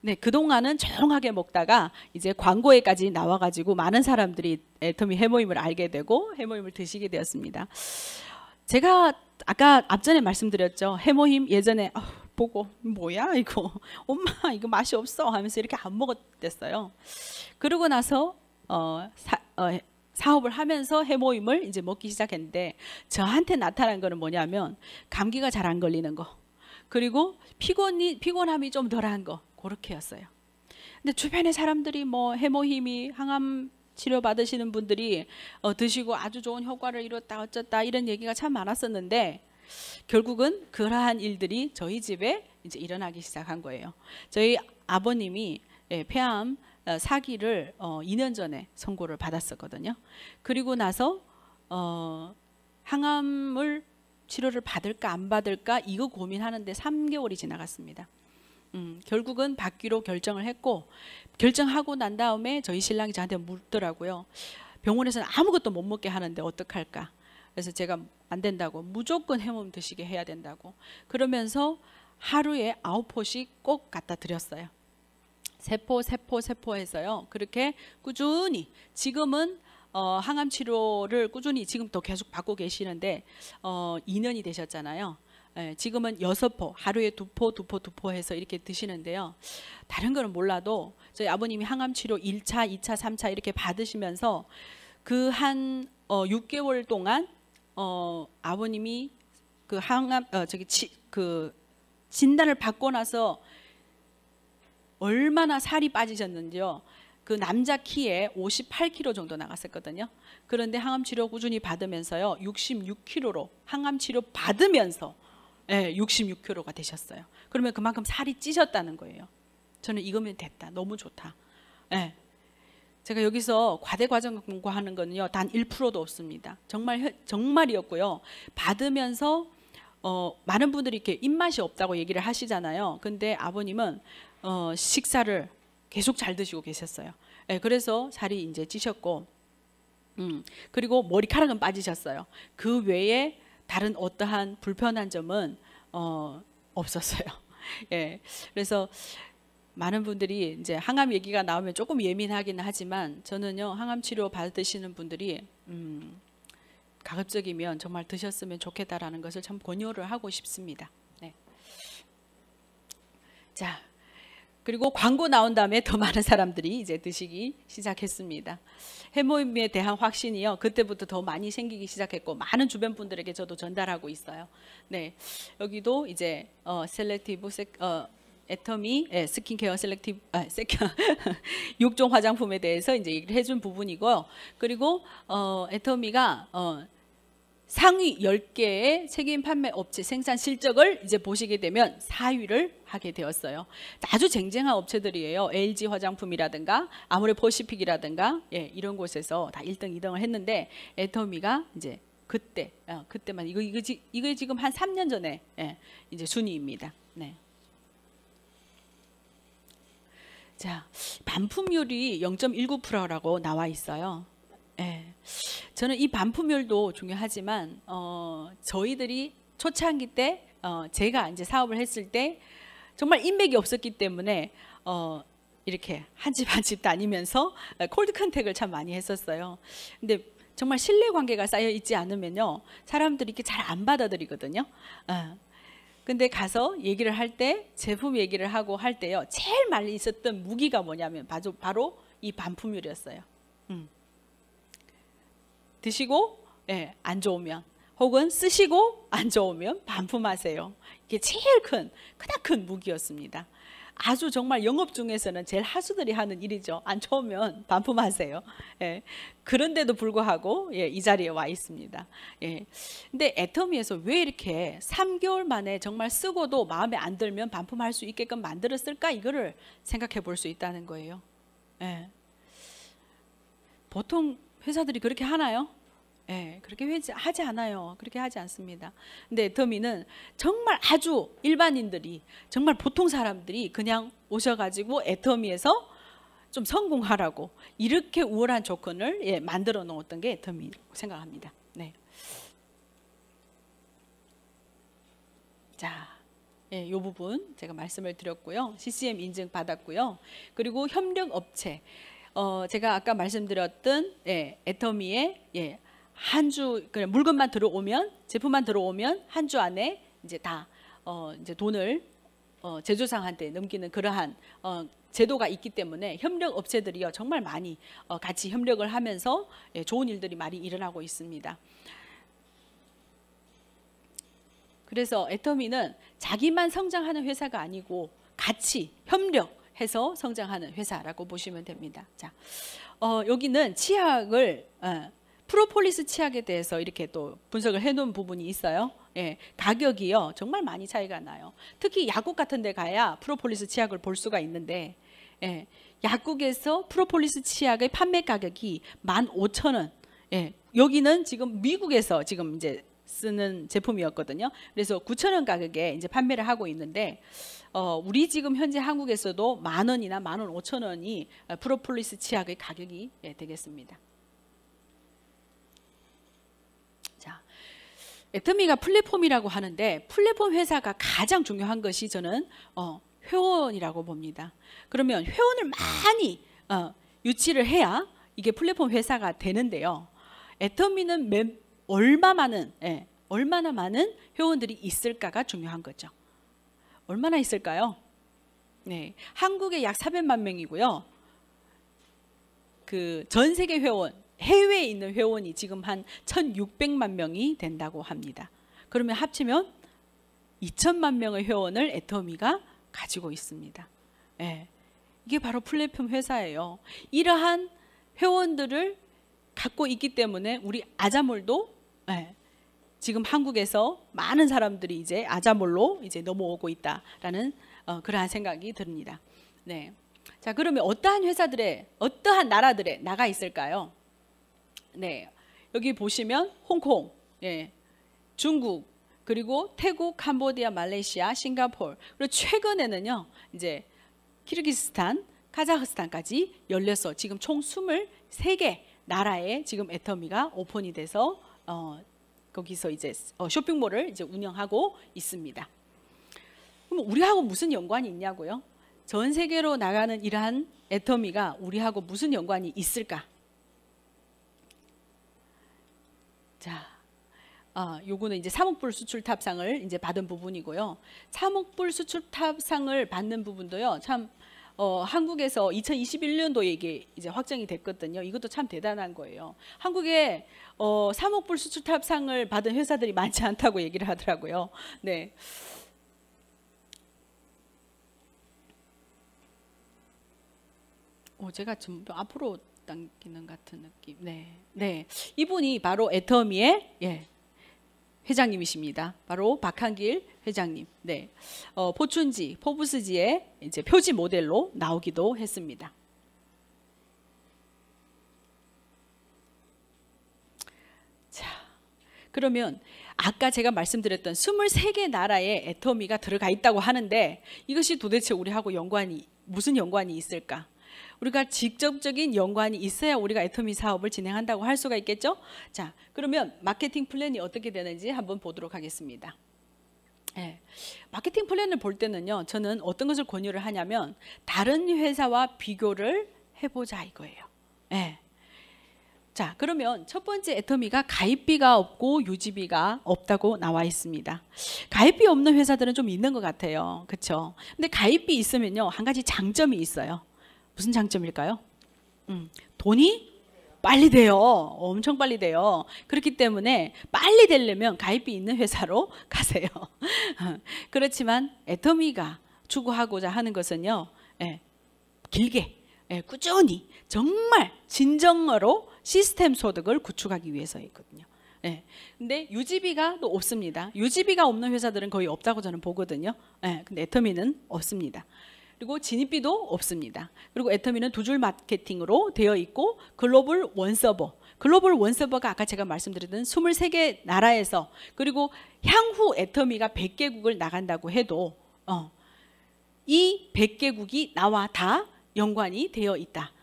네, 그동안은 조용하게 먹다가 이제 광고에까지 나와가지고 많은 사람들이 애터미 해모임을 알게 되고 해모임을 드시게 되었습니다. 제가 아까 앞전에 말씀드렸죠. 해모임 예전에 어, 보고 뭐야 이거 엄마 이거 맛이 없어 하면서 이렇게 안 먹었댔어요. 그러고 나서 어, 사, 어, 사업을 하면서 해모임을 이제 먹기 시작했는데 저한테 나타난 거는 뭐냐면 감기가 잘 안 걸리는 거. 그리고 피곤이 피곤함이 좀 덜한 거 그렇게였어요. 근데 주변의 사람들이 뭐 해모힘이 항암 치료 받으시는 분들이 어, 드시고 아주 좋은 효과를 이뤘다 어쨌다 이런 얘기가 참 많았었는데 결국은 그러한 일들이 저희 집에 이제 일어나기 시작한 거예요. 저희 아버님이 예, 폐암 어, 사기를 어, 2년 전에 선고를 받았었거든요. 그리고 나서 어, 항암을 치료를 받을까 안 받을까 이거 고민하는데 3개월이 지나갔습니다. 음, 결국은 받기로 결정을 했고 결정하고 난 다음에 저희 신랑이 저한테 묻더라고요. 병원에서는 아무것도 못 먹게 하는데 어떡할까? 그래서 제가 안 된다고 무조건 해몸 드시게 해야 된다고 그러면서 하루에 아 포씩 꼭 갖다 드렸어요. 세포 세포 세포 해서요. 그렇게 꾸준히 지금은 어, 항암 치료를 꾸준히 지금도 계속 받고 계시는데 어, 2년이 되셨잖아요. 예, 지금은 여섯 포 하루에 두포두포두 포 해서 이렇게 드시는데요. 다른 거는 몰라도 저희 아버님이 항암 치료 1차, 2차, 3차 이렇게 받으시면서 그 한 어, 6개월 동안 어, 아버님이 그 항암 어, 저기 치, 그 진단을 받고 나서 얼마나 살이 빠지셨는지요. 그 남자 키에 58kg 정도 나갔었거든요. 그런데 항암 치료 꾸준히 받으면서요. 66kg로 항암 치료 받으면서 예, 66kg가 되셨어요. 그러면 그만큼 살이 찌셨다는 거예요. 저는 이거면 됐다. 너무 좋다. 예. 제가 여기서 과대 과정 공부하는 건요. 단 1%도 없습니다. 정말 정말이었고요. 받으면서 어, 많은 분들이 이렇게 입맛이 없다고 얘기를 하시잖아요. 근데 아버님은 어, 식사를 계속 잘 드시고 계셨어요. 예, 그래서 살이 이제 찌셨고 음, 그리고 머리카락은 빠지셨어요. 그 외에 다른 어떠한 불편한 점은 어, 없었어요. 예, 그래서 많은 분들이 이제 항암 얘기가 나오면 조금 예민하긴 하지만 저는요 항암 치료 받으시는 분들이 음, 가급적이면 정말 드셨으면 좋겠다라는 것을 참 권유를 하고 싶습니다. 네. 자, 그리고 광고 나온 다음에 더 많은 사람들이 이제 드시기 시작했습니다. 해모임에 대한 확신이요. 그때부터 더 많이 생기기 시작했고 많은 주변 분들에게 저도 전달하고 있어요. 네, 여기도 이제 어, 셀렉티브 어, 애터미 예, 스킨케어 셀렉티브 아, 세케 육종 화장품에 대해서 이제 얘기를 해준 부분이고요. 그리고 어, 애터미가 어, 상위 10개의 책임 판매 업체 생산 실적을 이제 보시게 되면 4위를 하게 되었어요. 아주 쟁쟁한 업체들이에요. LG 화장품이라든가 아모레 퍼시픽이라든가 예, 이런 곳에서 다 1등, 2등을 했는데 애터미가 이제 그때 어, 그때만 이거 이거 지, 이거 지금 한 3년 전에 예, 이제 순위입니다. 네. 자, 반품률이 0.19%라고 나와 있어요. 예. 저는 이 반품율도 중요하지만 어, 저희들이 초창기 때 어, 제가 이제 사업을 했을 때 정말 인맥이 없었기 때문에 어, 이렇게 한 집 한 집 다니면서 콜드 컨택을 참 많이 했었어요. 근데 정말 신뢰 관계가 쌓여 있지 않으면요 사람들이 이렇게 잘 안 받아들이거든요. 어. 근데 가서 얘기를 할 때 제품 얘기를 하고 할 때요 제일 많이 있었던 무기가 뭐냐면 바로, 바로 이 반품율이었어요. 음. 드시고 예, 안 좋으면 혹은 쓰시고 안 좋으면 반품하세요. 이게 제일 큰 크나큰 무기였습니다. 아주 정말 영업 중에서는 제일 하수들이 하는 일이죠. 안 좋으면 반품하세요. 예. 그런데도 불구하고 예, 이 자리에 와 있습니다. 예. 근데 애터미에서 왜 이렇게 3개월 만에 정말 쓰고도 마음에 안 들면 반품할 수 있게끔 만들었을까? 이거를 생각해 볼 수 있다는 거예요. 예. 보통 회사들이 그렇게 하나요? 예, 네, 그렇게 회지, 하지 않아요. 그렇게 하지 않습니다. 근데 더미는 정말 아주 일반인들이 정말 보통 사람들이 그냥 오셔가지고 애터미에서 좀 성공하라고 이렇게 우월한 조건을 예, 만들어 놓았던 게애미라고 생각합니다. 네. 자, 예, 부분 제가 말씀을 드렸고요. CCM 인증 받았고요. 그리고 협력 업체. 어, 제가 아까 말씀드렸던 예, 애터미의 예, 한주 그냥 물건만 들어오면 제품만 들어오면 한 주 안에 이제 다 어, 이제 돈을 어, 제조상한테 넘기는 그러한 어, 제도가 있기 때문에 협력 업체들이요 정말 많이 어, 같이 협력을 하면서 예, 좋은 일들이 많이 일어나고 있습니다. 그래서 애터미는 자기만 성장하는 회사가 아니고 같이 협력 해서 성장하는 회사라고 보시면 됩니다. 자, 어, 여기는 치약을 어, 프로폴리스 치약에 대해서 이렇게 또 분석을 해놓은 부분이 있어요. 예, 가격이요 정말 많이 차이가 나요. 특히 약국 같은데 가야 프로폴리스 치약을 볼 수가 있는데 예, 약국에서 프로폴리스 치약의 판매 가격이 15,000원. 예, 여기는 지금 미국에서 지금 이제 쓰는 제품이었거든요. 그래서 9,000원 가격에 이제 판매를 하고 있는데 어, 우리 지금 현재 한국에서도 만 원이나 만원 오천 원이 어, 프로폴리스 치약의 가격이 예, 되겠습니다. 자, 에트미가 플랫폼이라고 하는데 플랫폼 회사가 가장 중요한 것이 저는 어, 회원이라고 봅니다. 그러면 회원을 많이 어, 유치를 해야 이게 플랫폼 회사가 되는데요. 에터미는 얼마 많은 예, 얼마나 많은 회원들이 있을까가 중요한 거죠. 얼마나 있을까요? 네, 한국에 약 400만 명이고요. 그 전 세계 회원, 해외에 있는 회원이 지금 한 1,600만 명이 된다고 합니다. 그러면 합치면 2천만 명의 회원을 애터미가 가지고 있습니다. 네, 이게 바로 플랫폼 회사예요. 이러한 회원들을 갖고 있기 때문에 우리 아자몰도 네, 지금 한국에서 많은 사람들이 이제 아자몰로 이제 넘어오고 있다라는 어, 그러한 생각이 듭니다. 네. 자, 그러면 어떠한 회사들의 어떠한 나라들에 나가 있을까요? 네. 여기 보시면 홍콩, 예. 중국, 그리고 태국, 캄보디아, 말레이시아, 싱가폴 그리고 최근에는요. 이제 키르기스탄, 카자흐스탄까지 열려서 지금 총 23개 나라에 지금 애터미가 오픈이 돼서 어, 거기서 이제 어, 쇼핑몰을 이제 운영하고 있습니다. 그럼 우리하고 무슨 연관이 있냐고요? 전 세계로 나가는 이러한 애터미가 우리하고 무슨 연관이 있을까? 자, 아, 요거는 이제 사목불 수출탑상을 이제 받은 부분이고요. 사목불 수출탑상을 받는 부분도요. 참 어, 한국에서 2021년도에 이게 이제 확정이 됐거든요. 이것도 참 대단한 거예요. 한국에 어, 3억 불 수출탑상을 받은 회사들이 많지 않다고 얘기를 하더라고요. 네. 오, 어, 제가 좀 앞으로 당기는 같은 느낌. 네. 네. 이분이 바로 애터미의 예, 회장님이십니다. 바로 박한길 회장님. 네. 어, 포춘지, 포브스지의 이제 표지 모델로 나오기도 했습니다. 자, 그러면 아까 제가 말씀드렸던 23개 나라의 애터미가 들어가 있다고 하는데 이것이 도대체 우리하고 연관이 무슨 연관이 있을까? 우리가 직접적인 연관이 있어야 우리가 애터미 사업을 진행한다고 할 수가 있겠죠. 자, 그러면 마케팅 플랜이 어떻게 되는지 한번 보도록 하겠습니다. 네. 마케팅 플랜을 볼 때는요. 저는 어떤 것을 권유를 하냐면 다른 회사와 비교를 해보자 이거예요. 네. 자 그러면 첫 번째 애터미가 가입비가 없고 유지비가 없다고 나와 있습니다. 가입비 없는 회사들은 좀 있는 것 같아요. 그렇죠? 근데 가입비 있으면요. 한 가지 장점이 있어요. 무슨 장점일까요? 음, 돈이 빨리 돼요. 엄청 빨리 돼요. 그렇기 때문에 빨리 되려면 가입비 있는 회사로 가세요. 그렇지만 애터미가 추구하고자 하는 것은요. 예, 길게 예, 꾸준히 정말 진정으로 시스템 소득을 구축하기 위해서이거든요. 예. 근데 유지비가 또 없습니다. 유지비가 없는 회사들은 거의 없다고 저는 보거든요. 예. 근데 애터미는 없습니다. 그리고 진입비도 없습니다. 그리고 애터미는 두 줄 마케팅으로 되어 있고 글로벌 원서버 글로벌 원서버가 아까 제가 말씀드렸던 23개 나라에서 그리고 향후 애터미가 100개국을 나간다고 해도 어, 이 100개국이 나와 다 연관이 되어 있다.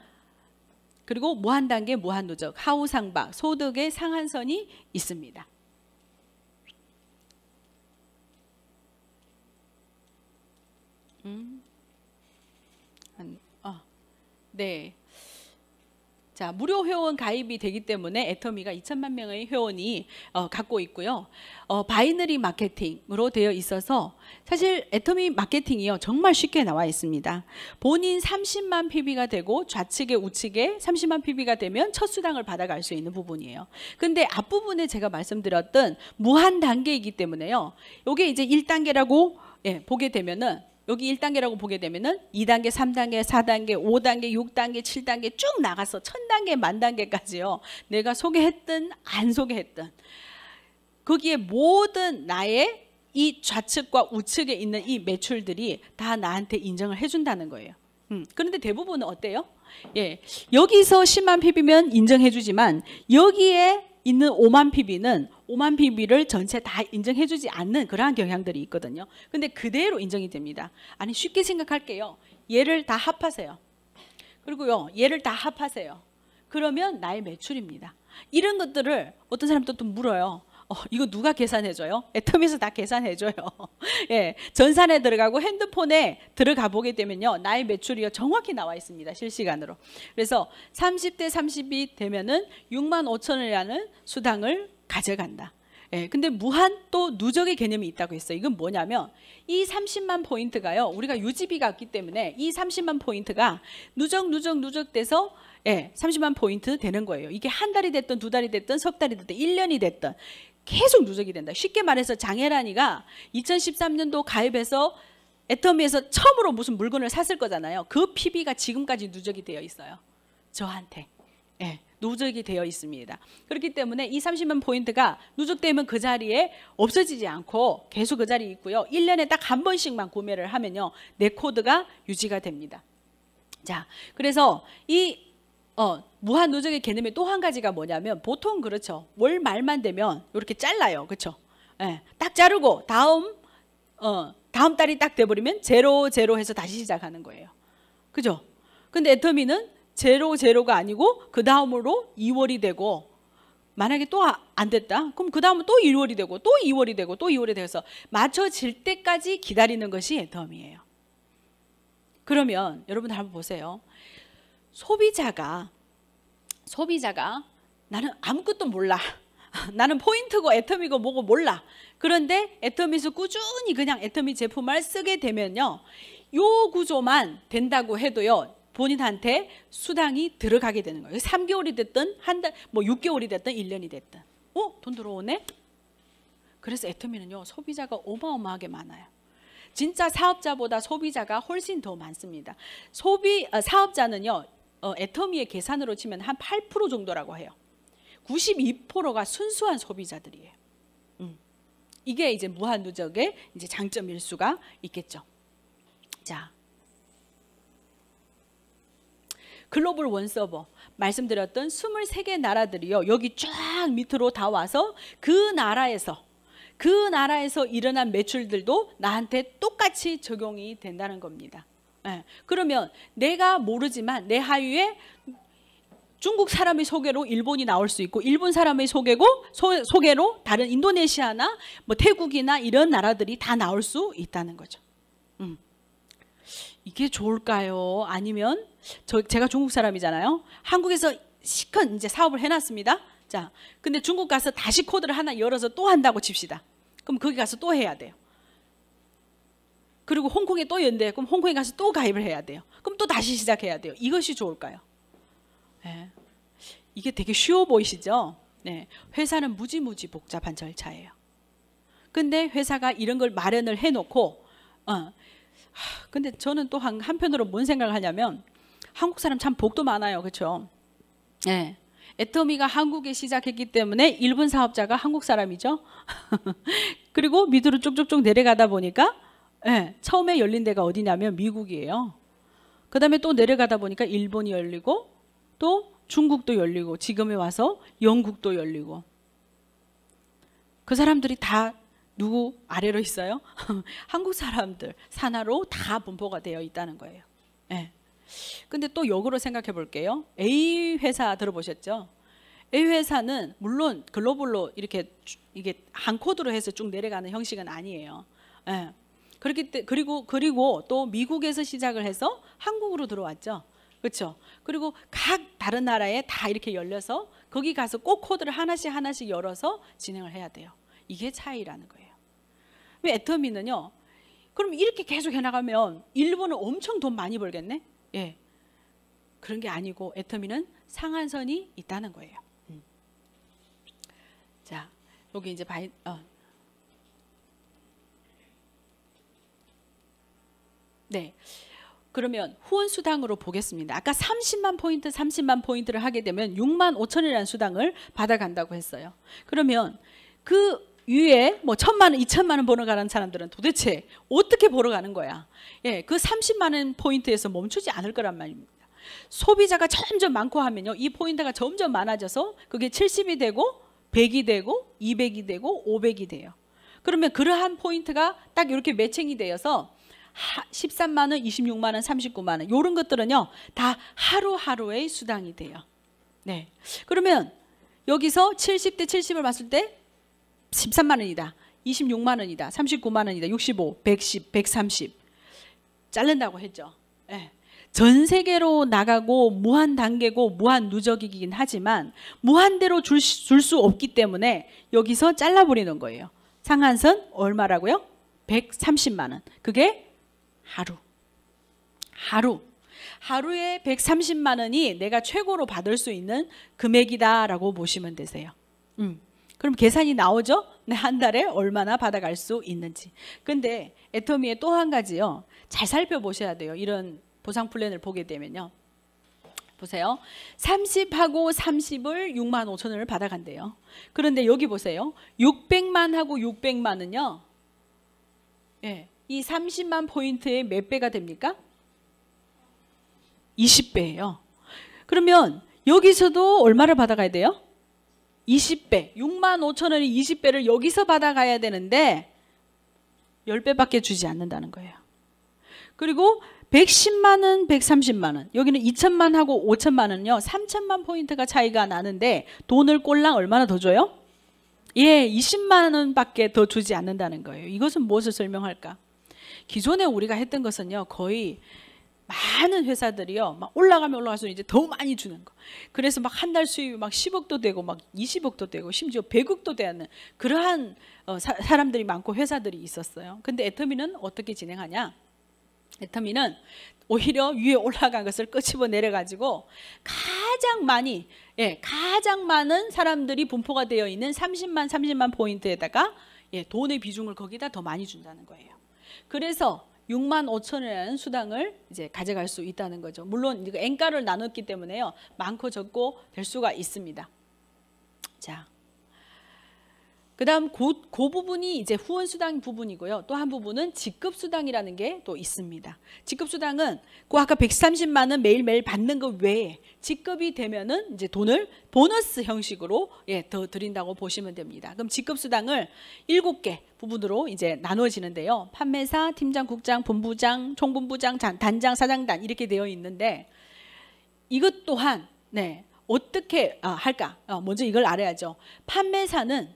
그리고 무한단계 무한누적, 하우상박, 소득의 상한선이 있습니다. 음. 네. 자, 무료 회원 가입이 되기 때문에 애터미가 2천만 명의 회원이 어, 갖고 있고요. 어, 바이너리 마케팅으로 되어 있어서 사실 애터미 마케팅이요. 정말 쉽게 나와 있습니다. 본인 30만 PB가 되고 좌측에 우측에 30만 PB가 되면 첫 수당을 받아갈 수 있는 부분이에요. 근데 앞부분에 제가 말씀드렸던 무한 단계이기 때문에요. 이게 이제 1단계라고 예, 보게 되면은 여기 1단계라고 보게 되면은 2단계, 3단계, 4단계, 5단계, 6단계, 7단계 쭉 나가서 1000단계, 만단계까지요. 내가 소개했든 안 소개했든 거기에 모든 나의 이 좌측과 우측에 있는 이 매출들이 다 나한테 인정을 해준다는 거예요. 음, 그런데 대부분은 어때요? 예, 여기서 10만 PB면 인정해주지만 여기에 있는 5만 PB는 5만 비밀을 전체 다 인정해주지 않는 그러한 경향들이 있거든요. 근데 그대로 인정이 됩니다. 아니 쉽게 생각할게요. 얘를 다 합하세요. 그리고요 얘를 다 합하세요. 그러면 나의 매출입니다. 이런 것들을 어떤 사람도 또 물어요. 어, 이거 누가 계산해줘요? 애텀에서 다 계산해줘요. 예, 전산에 들어가고 핸드폰에 들어가 보게 되면요. 나의 매출이 정확히 나와 있습니다. 실시간으로. 그래서 30대 30이 되면은 6만 5천이라는 수당을 가져간다. 예, 근데 무한 또 누적의 개념이 있다고 했어요. 이건 뭐냐면 이 30만 포인트가요. 우리가 유지비가 없기 때문에 이 30만 포인트가 누적 누적 누적돼서 예, 30만 포인트 되는 거예요. 이게 한 달이 됐든 두 달이 됐든 석 달이 됐든 1년이 됐든 계속 누적이 된다. 쉽게 말해서 장혜란이가 2013년도 가입해서 애터미에서 처음으로 무슨 물건을 샀을 거잖아요. 그 PB가 지금까지 누적이 되어 있어요. 저한테. 예, 누적이 되어 있습니다. 그렇기 때문에 이 30만 포인트가 누적되면 그 자리에 없어지지 않고 계속 그 자리에 있고요. 1년에 딱 한 번씩만 구매를 하면요. 내 코드가 유지가 됩니다. 자, 그래서 이 어, 무한 누적의 개념의 또 한 가지가 뭐냐면 보통 그렇죠. 월 말만 되면 이렇게 잘라요. 그렇죠? 예, 딱 자르고 다음 어, 다음 달이 딱 돼버리면 제로 제로 해서 다시 시작하는 거예요. 그죠? 근데 애터미는 제로 제로가 아니고 그 다음으로 2월이 되고 만약에 또안 아, 됐다 그럼 그 다음은 또 1월이 되고 또 2월이 되고 또 2월이 되어서 맞춰질 때까지 기다리는 것이 덤이에요 그러면 여러분 들 한번 보세요 소비자가 소비자가 나는 아무것도 몰라 나는 포인트고 애터미고 뭐고 몰라 그런데 애터미에서 꾸준히 그냥 애터미 제품을 쓰게 되면요 요 구조만 된다고 해도요 본인한테 수당이 들어가게 되는 거예요. 3개월이 됐든 한 달, 뭐 6개월이 됐든 1년이 됐든. 어? 돈 들어오네? 그래서 애터미는요. 소비자가 어마어마하게 많아요. 진짜 사업자보다 소비자가 훨씬 더 많습니다. 소비 어, 사업자는요. 어, 애터미의 계산으로 치면 한 8% 정도라고 해요. 92%가 순수한 소비자들이에요. 음. 이게 이제 무한도적의 이제 장점 일수가 있겠죠. 자, 글로벌 원서버 말씀드렸던 23개 나라들이요. 여기 쫙 밑으로 다 와서 그 나라에서 그 나라에서 일어난 매출들도 나한테 똑같이 적용이 된다는 겁니다. 예. 그러면 내가 모르지만 내 하위에 중국 사람의 소개로 일본이 나올 수 있고 일본 사람의 소개고 소, 소개로 다른 인도네시아나 뭐 태국이나 이런 나라들이 다 나올 수 있다는 거죠. 음. 이게 좋을까요? 아니면 저 제가 중국 사람이잖아요. 한국에서 시컷 이제 사업을 해놨습니다. 자, 근데 중국 가서 다시 코드를 하나 열어서 또 한다고 칩시다. 그럼 거기 가서 또 해야 돼요. 그리고 홍콩에 또 연대. 그럼 홍콩에 가서 또 가입을 해야 돼요. 그럼 또 다시 시작해야 돼요. 이것이 좋을까요? 네. 이게 되게 쉬워 보이시죠? 네. 회사는 무지무지 복잡한 절차예요. 근데 회사가 이런 걸 마련을 해놓고 어, 근데 저는 또 한, 한편으로 뭔 생각을 하냐면 한국 사람 참 복도 많아요. 그렇죠? 네. 애터미가 한국에 시작했기 때문에 일본 사업자가 한국 사람이죠. 그리고 미드로 쭉쭉쭉 내려가다 보니까 네, 처음에 열린 데가 어디냐면 미국이에요. 그 다음에 또 내려가다 보니까 일본이 열리고 또 중국도 열리고 지금에 와서 영국도 열리고 그 사람들이 다 누구 아래로 있어요? 한국 사람들 산하로 다 분포가 되어 있다는 거예요. 예. 네. 근데 또 역으로 생각해 볼게요. A 회사 들어보셨죠? A 회사는 물론 글로벌로 이렇게 이게 한 코드로 해서 쭉 내려가는 형식은 아니에요. 예. 네. 그렇기 때 그리고 그리고 또 미국에서 시작을 해서 한국으로 들어왔죠. 그렇죠. 그리고 각 다른 나라에 다 이렇게 열려서 거기 가서 꼭 코드를 하나씩 하나씩 열어서 진행을 해야 돼요. 이게 차이라는 거예요. 그 애터미는요. 그럼 이렇게 계속 해나가면 일본은 엄청 돈 많이 벌겠네. 예. 그런 게 아니고 애터미는 상한선이 있다는 거예요. 음. 자, 여기 이제 바이, 어. 네. 그러면 후원 수당으로 보겠습니다. 아까 30만 포인트, 30만 포인트를 하게 되면 6만 5천이라는 수당을 받아간다고 했어요. 그러면 그 위에 뭐 천만 원, 이천만 원 보러 가는 사람들은 도대체 어떻게 보러 가는 거야? 예, 그 30만 원 포인트에서 멈추지 않을 거란 말입니다. 소비자가 점점 많고 하면요. 이 포인트가 점점 많아져서 그게 70이 되고 100이 되고 200이 되고 500이 돼요. 그러면 그러한 포인트가 딱 이렇게 매칭이 되어서 13만 원, 26만 원, 39만 원 요런 것들은요. 다 하루하루의 수당이 돼요. 네. 그러면 여기서 70대 70을 봤을 때 13만 원이다. 26만 원이다. 39만 원이다. 65, 110, 130. 자른다고 했죠. 예. 전 세계로 나가고 무한 단계고 무한 누적이긴 하지만 무한대로 줄 수 없기 때문에 여기서 잘라버리는 거예요. 상한선 얼마라고요? 130만 원. 그게 하루. 하루. 하루에 130만 원이 내가 최고로 받을 수 있는 금액이다라고 보시면 되세요. 음. 그럼 계산이 나오죠? 네, 한 달에 얼마나 받아갈 수 있는지. 근데 애터미의 또 한 가지요. 잘 살펴보셔야 돼요. 이런 보상 플랜을 보게 되면요. 보세요. 30하고 30을 6만 5천 원을 받아간대요. 그런데 여기 보세요. 600만하고 600만은요. 예, 이 30만 포인트의 몇 배가 됩니까? 20배예요. 그러면 여기서도 얼마를 받아가야 돼요? 20배, 6만 5천 원이 20배를 여기서 받아가야 되는데 10배밖에 주지 않는다는 거예요. 그리고 110만 원, 130만 원. 여기는 2천만 하고 5천만 원은요. 3천만 포인트가 차이가 나는데 돈을 꼴랑 얼마나 더 줘요? 예, 20만 원밖에 더 주지 않는다는 거예요. 이것은 무엇을 설명할까? 기존에 우리가 했던 것은요. 거의 많은 회사들이요. 막 올라가면 올라갈수록 이제 더 많이 주는 거. 그래서 막 한 달 수입이 막 10억도 되고 막 20억도 되고 심지어 100억도 되는 그러한 어, 사, 람들이 많고 회사들이 있었어요. 근데 애터미는 어떻게 진행하냐? 애터미는 오히려 위에 올라간 것을 끄집어 내려 가지고 가장 많이 예, 가장 많은 사람들이 분포가 되어 있는 30만 30만 포인트에다가 예, 돈의 비중을 거기다 더 많이 준다는 거예요. 그래서 6만 5천이라는 수당을 이제 가져갈 수 있다는 거죠. 물론 이거 N가를 나눴기 때문에요. 많고 적고 될 수가 있습니다. 자. 그다음 고, 그 부분이 이제 후원 수당 부분이고요. 또 한 부분은 직급 수당이라는 게 또 있습니다. 직급 수당은 그 아까 130만 원 매일매일 받는 것 외에 직급이 되면은 이제 돈을 보너스 형식으로 예, 더 드린다고 보시면 됩니다. 그럼 직급 수당을 7개 부분으로 이제 나눠지는데요. 판매사, 팀장, 국장, 본부장, 총본부장, 단장, 사장단 이렇게 되어 있는데 이것 또한 네. 어떻게 아, 할까? 어, 먼저 이걸 알아야죠. 판매사는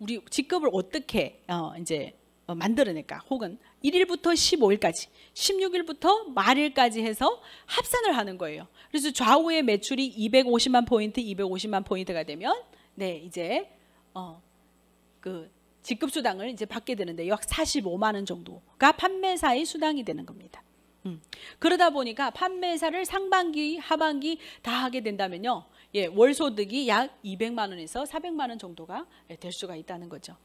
우리 직급을 어떻게 어, 이제 어, 만들어낼까 혹은 1일부터 15일까지 16일부터 말일까지 해서 합산을 하는 거예요. 그래서 좌우의 매출이 250만 포인트 250만 포인트가 되면 네 이제 어, 그 직급 수당을 이제 받게 되는데 약 45만 원 정도가 판매사의 수당이 되는 겁니다. 음. 그러다 보니까 판매사를 상반기 하반기 다 하게 된다면요. 예, 월 소득이 약 200만 원에서 400만 원 정도가 예, 될 수가 있다는 거죠.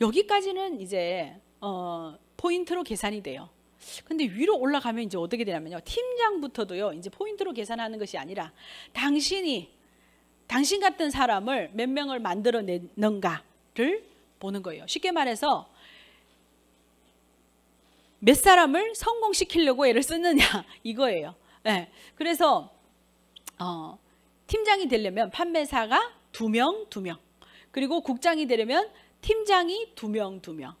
여기까지는 이제 어, 포인트로 계산이 돼요. 근데 위로 올라가면 이제 어떻게 되냐면요. 팀장부터도요. 이제 포인트로 계산하는 것이 아니라 당신이 당신 같은 사람을 몇 명을 만들어 내는가를 보는 거예요. 쉽게 말해서 몇 사람을 성공시키려고 애를 쓰느냐 이거예요. 네. 그래서 어, 팀장이 되려면 판매사가 두명두명 그리고 국장이 되려면 팀장이 두명두명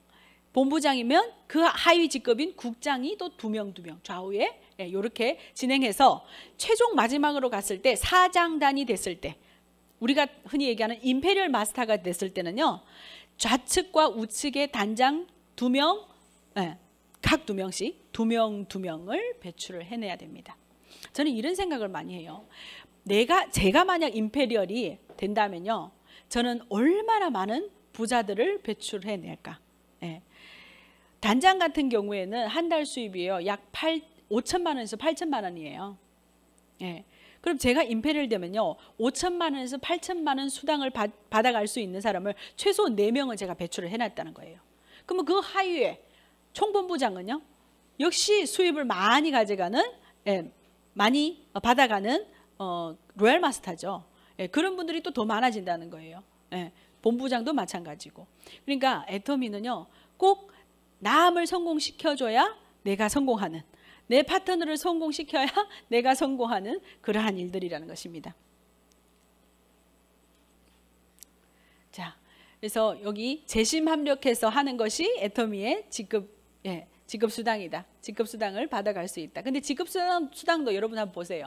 본부장이면 그 하위 직급인 국장이 또 두명두명 좌우에 이렇게 예, 진행해서 최종 마지막으로 갔을 때 사장단이 됐을 때 우리가 흔히 얘기하는 임페리얼 마스터가 됐을 때는요 좌측과 우측의 단장 두명각두 예, 명씩 두명두 명을 배출을 해내야 됩니다. 저는 이런 생각을 많이 해요. 내가 제가 만약 임페리얼이 된다면요. 저는 얼마나 많은 부자들을 배출해낼까. 예. 단장 같은 경우에는 한 달 수입이에요. 약 8, 5천만 원에서 8천만 원이에요. 예. 그럼 제가 임페리얼 되면요. 5천만 원에서 8천만 원 수당을 받, 받아갈 수 있는 사람을 최소 4명을 제가 배출을 해놨다는 거예요. 그러면 그 하위에 총본부장은요. 역시 수입을 많이 가져가는 예, 많이 받아가는 어, 로얄 마스터죠. 예, 그런 분들이 또 더 많아진다는 거예요. 예, 본부장도 마찬가지고. 그러니까 애터미는요. 꼭 남을 성공시켜줘야 내가 성공하는 내 파트너를 성공시켜야 내가 성공하는 그러한 일들이라는 것입니다. 자, 그래서 여기 재심 합력해서 하는 것이 애터미의 직급 예, 직급 수당이다. 직급 수당을 받아갈 수 있다. 근데 직급 수당, 수당도 여러분 한번 보세요.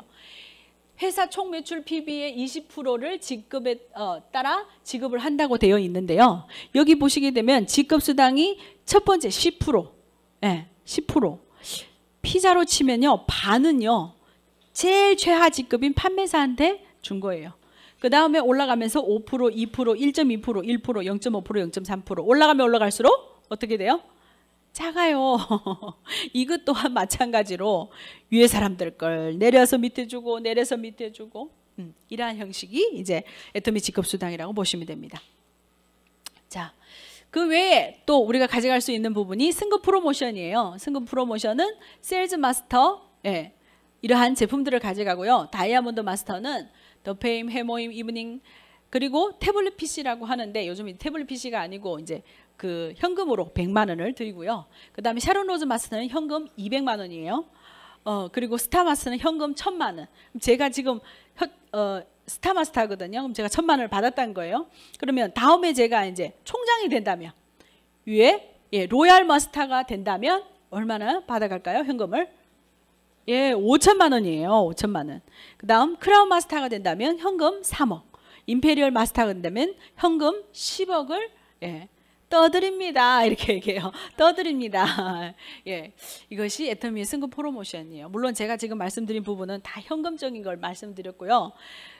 회사 총 매출 PB의 20%를 직급에 어, 따라 지급을 한다고 되어 있는데요. 여기 보시게 되면 직급 수당이 첫 번째 10%, 네, 10%. 피자로 치면요, 반은요, 제일 최하 직급인 판매사한테 준 거예요. 그 다음에 올라가면서 5%, 2%, 1.2%, 1%, 0.5%, 0.3% 올라가면 올라갈수록 어떻게 돼요? 작아요. 이것 또한 마찬가지로 위에 사람들 걸 내려서 밑에 주고 내려서 밑에 주고 음, 이러한 형식이 이제 애터미 직급수당이라고 보시면 됩니다. 자, 그 외에 또 우리가 가져갈 수 있는 부분이 승급 프로모션이에요. 승급 프로모션은 세일즈 마스터 예, 이러한 제품들을 가져가고요. 다이아몬드 마스터는 더페임, 해모임, 이브닝 그리고 태블릿 PC라고 하는데 요즘 태블릿 PC가 아니고 이제 그 현금으로 100만 원을 드리고요. 그 다음에 샤론 로즈 마스터는 현금 200만 원이에요. 어, 그리고 스타마스는 현금 1000만 원. 제가 지금 어, 스타마스터거든요. 그럼 제가 1000만 원을 받았다는 거예요. 그러면 다음에 제가 이제 총장이 된다면 위에 예, 로얄 마스터가 된다면 얼마나 받아갈까요? 현금을 예, 5천만 원이에요. 5천만 원. 그 다음 크라운 마스터가 된다면 현금 3억. 임페리얼 마스터가 된다면 현금 10억을 예, 떠드립니다. 이렇게 얘기해요. 떠드립니다. 예. 이것이 애터미의 승급 프로모션이에요. 물론 제가 지금 말씀드린 부분은 다 현금적인 걸 말씀드렸고요.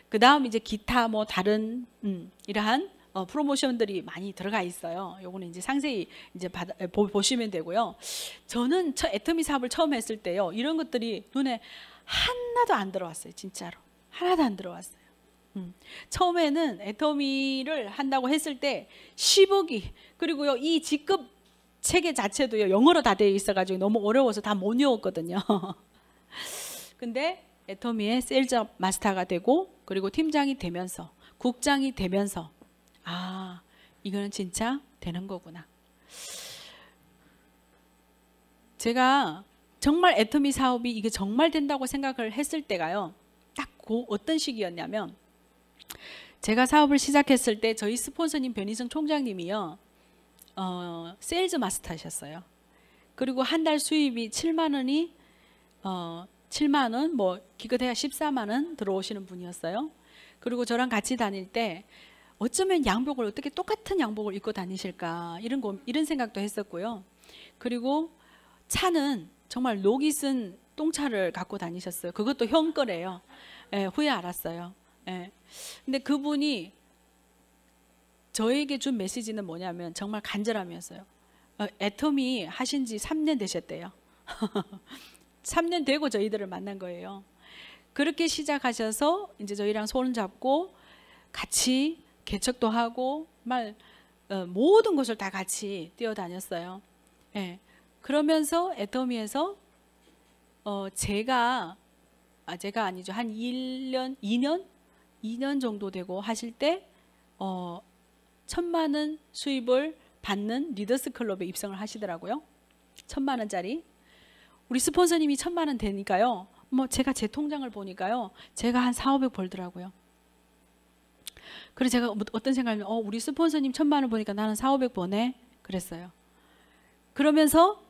그 다음 이제 기타 뭐 다른, 음, 이러한 어, 프로모션들이 많이 들어가 있어요. 요거는 이제 상세히 이제 받아, 보, 보시면 되고요. 저는 저 애터미 사업을 처음 했을 때요. 이런 것들이 눈에 하나도 안 들어왔어요. 진짜로. 하나도 안 들어왔어요. 음. 처음에는 애터미를 한다고 했을 때 10억이 그리고요 이 직급 체계 자체도요 영어로 다 되어 있어가지고 너무 어려워서 다 못 외웠거든요. 근데 애터미의 셀즈 마스터가 되고 그리고 팀장이 되면서 국장이 되면서 아 이거는 진짜 되는 거구나. 제가 정말 애터미 사업이 이게 정말 된다고 생각을 했을 때가요. 딱 그 어떤 시기였냐면 제가 사업을 시작했을 때 저희 스폰서님 변희성 총장님이요. 어, 세일즈 마스터 하셨어요. 그리고 한 달 수입이 7만 원이 어, 7만 원, 뭐 기껏해야 14만 원 들어오시는 분이었어요. 그리고 저랑 같이 다닐 때 어쩌면 양복을 어떻게 똑같은 양복을 입고 다니실까 이런 거, 이런 생각도 했었고요. 그리고 차는 정말 녹이 쓴 똥차를 갖고 다니셨어요. 그것도 형 거래요. 예, 후에 알았어요. 예. 근데 그분이 저에게 준 메시지는 뭐냐면 정말 간절함이었어요. 어, 애텀이 하신 지 3년 되셨대요. 3년 되고 저희들을 만난 거예요. 그렇게 시작하셔서 이제 저희랑 손 잡고 같이 개척도 하고 말 어, 모든 곳을 다 같이 뛰어다녔어요. 예. 그러면서 애터미에서 어, 제가 아 제가 아니죠. 한 1년, 2년 2년 정도 되고 하실 때 어, 천만 원 수입을 받는 리더스 클럽에 입성을 하시더라고요. 천만 원짜리. 우리 스폰서님이 천만 원 되니까요. 뭐 제가 제 통장을 보니까요. 제가 한 4, 500 벌더라고요. 그래서 제가 뭐 어떤 생각이냐면 어, 우리 스폰서님 천만 원 보니까 나는 4, 500 버네. 그랬어요. 그러면서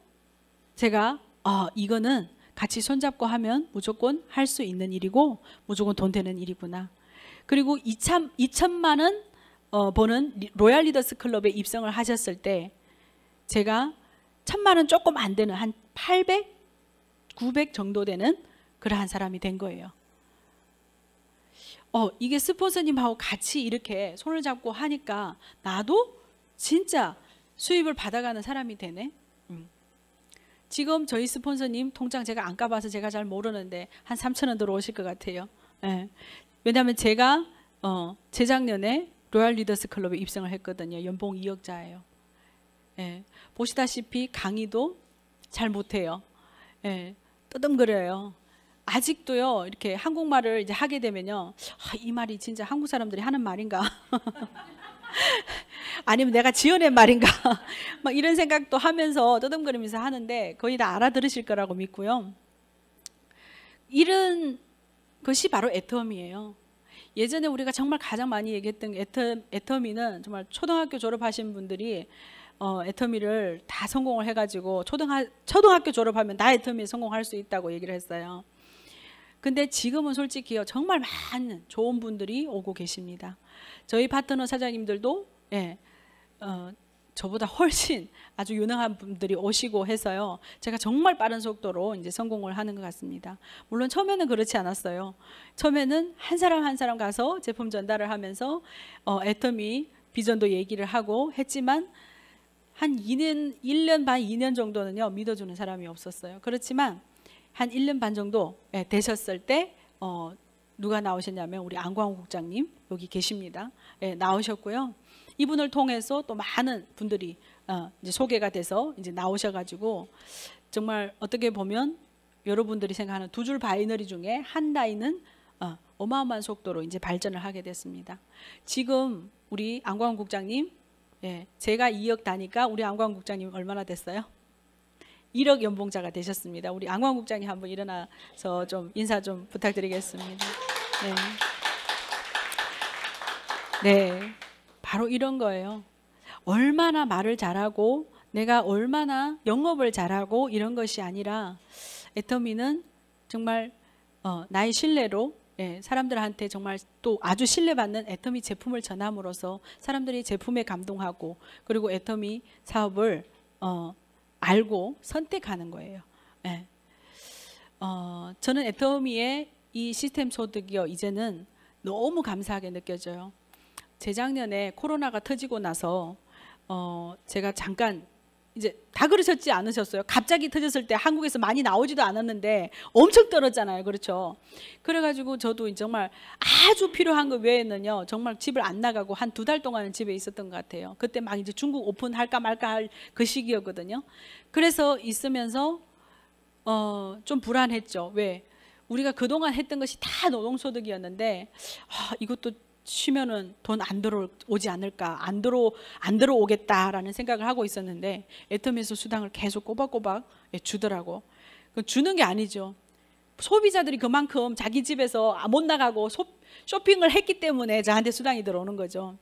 제가 어, 이거는 같이 손잡고 하면 무조건 할 수 있는 일이고 무조건 돈 되는 일이구나. 그리고 2천, 2천만 원 어, 버는 로얄 리더스 클럽에 입성을 하셨을 때 제가 천만 원 조금 안 되는 한 800, 900 정도 되는 그러한 사람이 된 거예요. 어, 이게 스폰서님하고 같이 이렇게 손을 잡고 하니까 나도 진짜 수입을 받아가는 사람이 되네. 음. 지금 저희 스폰서님 통장 제가 안 까봐서 제가 잘 모르는데 한 3천 원 들어오실 것 같아요. 예. 왜냐하면 제가 어, 재작년에 로얄 리더스 클럽에 입성을 했거든요. 연봉 2억자예요. 예, 보시다시피 강의도 잘 못해요. 예, 떠듬거려요. 아직도요 이렇게 한국말을 이제 하게 되면요 아, 이 말이 진짜 한국 사람들이 하는 말인가 아니면 내가 지어낸 말인가 막 이런 생각도 하면서 떠듬거리면서 하는데 거의 다 알아들으실 거라고 믿고요 이런 그것이 바로 애텀이에요. 예전에 우리가 정말 가장 많이 얘기했던 애텀, 애터미는 정말 초등학교 졸업하신 분들이 어, 애터미를 다 성공을 해가지고 초등하, 초등학교 졸업하면 다애터미 성공할 수 있다고 얘기를 했어요. 근데 지금은 솔직히요 정말 많은 좋은 분들이 오고 계십니다. 저희 파트너 사장님들도 예, 어, 저보다 훨씬 아주 유능한 분들이 오시고 해서요. 제가 정말 빠른 속도로 이제 성공을 하는 것 같습니다. 물론 처음에는 그렇지 않았어요. 처음에는 한 사람 한 사람 가서 제품 전달을 하면서 어, 애터미 비전도 얘기를 하고 했지만 한 2년, 1년 반, 2년 정도는요. 믿어주는 사람이 없었어요. 그렇지만 한 1년 반 정도 예, 되셨을 때 어, 누가 나오셨냐면 우리 안광호 국장님 여기 계십니다. 예, 나오셨고요. 이분을 통해서 또 많은 분들이 어, 이제 소개가 돼서 이제 나오셔가지고 정말 어떻게 보면 여러분들이 생각하는 두 줄 바이너리 중에 한다인은 어, 어마어마한 속도로 이제 발전을 하게 됐습니다. 지금 우리 안광 국장님, 예, 제가 2억 다니까 우리 안광 국장님 얼마나 됐어요? 1억 연봉자가 되셨습니다. 우리 안광 국장님 한번 일어나서 좀 인사 좀 부탁드리겠습니다. 네. 네. 바로 이런 거예요. 얼마나 말을 잘하고 내가 얼마나 영업을 잘하고 이런 것이 아니라 애터미는 정말 어, 나의 신뢰로 예, 사람들한테 정말 또 아주 신뢰받는 애터미 제품을 전함으로써 사람들이 제품에 감동하고 그리고 애터미 사업을 어, 알고 선택하는 거예요. 예. 어, 저는 애터미의 이 시스템 소득이요 이제는 너무 감사하게 느껴져요. 재작년에 코로나가 터지고 나서 어 제가 잠깐 이제 다 그러셨지 않으셨어요. 갑자기 터졌을 때 한국에서 많이 나오지도 않았는데 엄청 떨었잖아요. 그렇죠. 그래가지고 저도 정말 아주 필요한 것 외에는요. 정말 집을 안 나가고 한 두 달 동안은 집에 있었던 것 같아요. 그때 막 이제 중국 오픈할까 말까 할 그 시기였거든요. 그래서 있으면서 어, 좀 불안했죠. 왜? 우리가 그동안 했던 것이 다 노동소득이었는데 아, 이것도 쉬면은 돈 안 들어오지 않을까 안 들어 안 들어오겠다라는 생각을 하고 있었는데 애터미에서 수당을 계속 꼬박꼬박 예, 주더라고. 그 주는 게 아니죠. 소비자들이 그만큼 자기 집에서 못 나가고 소, 쇼핑을 했기 때문에 저한테 수당이 들어오는 거죠.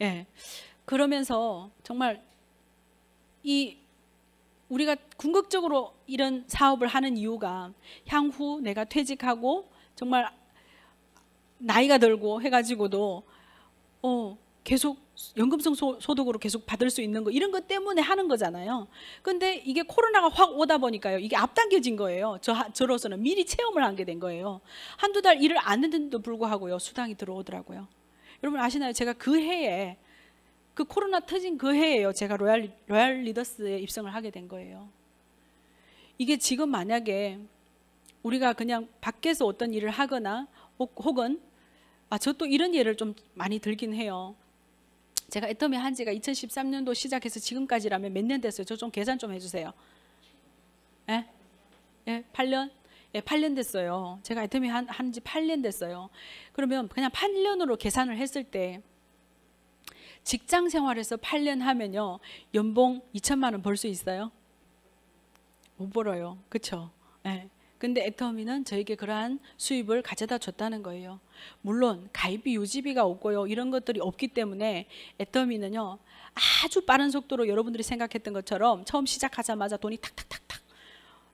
예. 그러면서 정말 이 우리가 궁극적으로 이런 사업을 하는 이유가 향후 내가 퇴직하고 정말 나이가 들고 해가지고도 어 계속 연금성 소, 소득으로 계속 받을 수 있는 거 이런 것 때문에 하는 거잖아요. 근데 이게 코로나가 확 오다 보니까요. 이게 앞당겨진 거예요. 저 저로서는 미리 체험을 하게 된 거예요. 한두 달 일을 안 했는데도 불구하고요. 수당이 들어오더라고요. 여러분 아시나요? 제가 그 해에 그 코로나 터진 그 해에요. 제가 로얄 로얄 리더스에 입성을 하게 된 거예요. 이게 지금 만약에 우리가 그냥 밖에서 어떤 일을 하거나 혹은 아, 저 또 이런 예를 좀 많이 들긴 해요. 제가 애터미 한 지가 2013년도 시작해서 지금까지라면 몇 년 됐어요? 저 좀 계산 좀 해주세요. 예? 예, 8년? 예, 8년 됐어요. 제가 애터미 한, 한지 8년 됐어요. 그러면 그냥 8년으로 계산을 했을 때 직장 생활에서 8년 하면요. 연봉 2천만 원 벌 수 있어요? 못 벌어요. 그렇죠? 예. 근데 애터미는 저에게 그러한 수입을 가져다 줬다는 거예요. 물론 가입비, 유지비가 없고요. 이런 것들이 없기 때문에 애터미는요. 아주 빠른 속도로 여러분들이 생각했던 것처럼 처음 시작하자마자 돈이 탁탁탁탁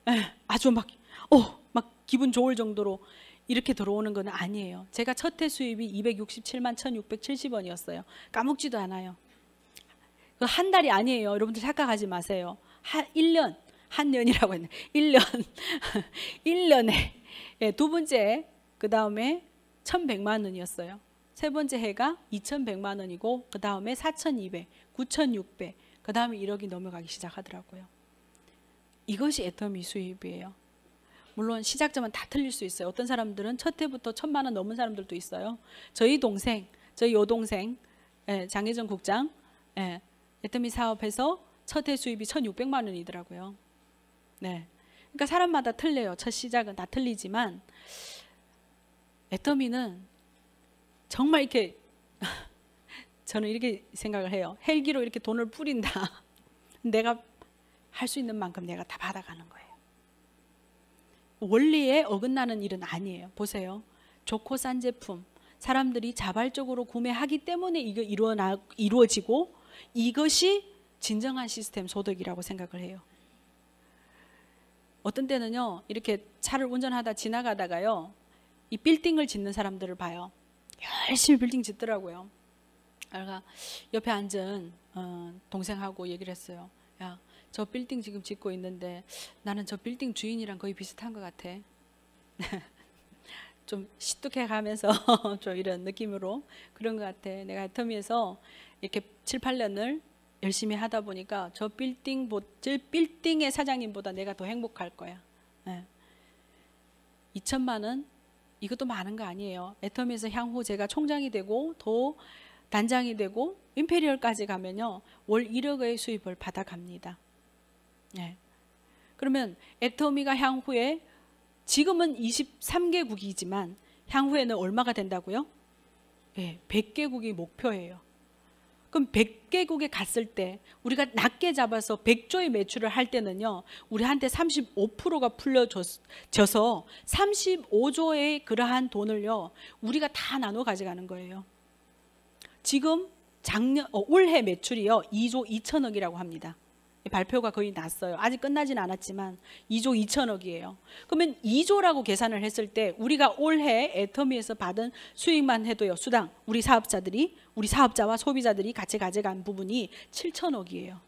에, 예, 아주 막, 어, 막 기분 좋을 정도로 이렇게 들어오는 건 아니에요. 제가 첫해 수입이 267만 1,670원이었어요. 까먹지도 않아요. 그 한 달이 아니에요. 여러분들 착각하지 마세요. 한 1년, 한 년이라고 했는 1년. 1년에 예, 두 번째 그다음에 1,100만 원이었어요. 세 번째 해가 2,100만 원이고 그다음에 4,200, 9,600, 그다음에 1억이 넘어가기 시작하더라고요. 이것이 애터미 수입이에요. 물론 시작점은 다 틀릴 수 있어요. 어떤 사람들은 첫 해부터 천만 원 넘은 사람들도 있어요. 저희 동생, 저희 여동생 예, 장혜정 국장 예, 애터미 사업에서 첫 해 수입이 1,600만 원이더라고요. 네. 그러니까 사람마다 틀려요. 첫 시작은 다 틀리지만 애터미는 정말 이렇게 저는 이렇게 생각을 해요. 헬기로 이렇게 돈을 뿌린다. 내가 할 수 있는 만큼 내가 다 받아가는 거예요. 원리에 어긋나는 일은 아니에요. 보세요. 좋고 싼 제품. 사람들이 자발적으로 구매하기 때문에 이거 이어나 이루어지고 이것이 진정한 시스템 소득이라고 생각을 해요. 어떤 때는요 이렇게 차를 운전하다 지나가다가요 이 빌딩을 짓는 사람들을 봐요 열심히 빌딩 짓더라고요 그러 그러니까 옆에 앉은 어, 동생하고 얘기를 했어요 야저 빌딩 지금 짓고 있는데 나는 저 빌딩 주인이랑 거의 비슷한 것 같아 좀 시뚝해 가면서 좀 이런 느낌으로 그런 것 같아 내가 터미에서 이렇게 7, 8년을 열심히 하다 보니까 저 빌딩 저 빌딩의 사장님보다 내가 더 행복할 거야. 네. 예. 2천만 은 이것도 많은 거 아니에요. 애텀에서 향후 제가 총장이 되고 더 단장이 되고 임페리얼까지 가면요 월 1억의 수입을 받아갑니다. 네. 그러면 애터미가 향후에 지금은 23개국이지만 향후에는 얼마가 된다고요? 예, 100개국이 목표예요. 그럼 100개국에 갔을 때 우리가 낮게 잡아서 100조의 매출을 할 때는요. 우리한테 35%가 풀려져서 35조의 그러한 돈을요. 우리가 다 나눠 가져가는 거예요. 지금 작년 어, 올해 매출이요. 2조 2천억이라고 합니다. 발표가 거의 났어요. 아직 끝나진 않았지만 2조 2천억이에요. 그러면 2조라고 계산을 했을 때 우리가 올해 애터미에서 받은 수익만 해도요. 수당 우리 사업자들이 우리 사업자와 소비자들이 같이 가져간 부분이 7천억이에요.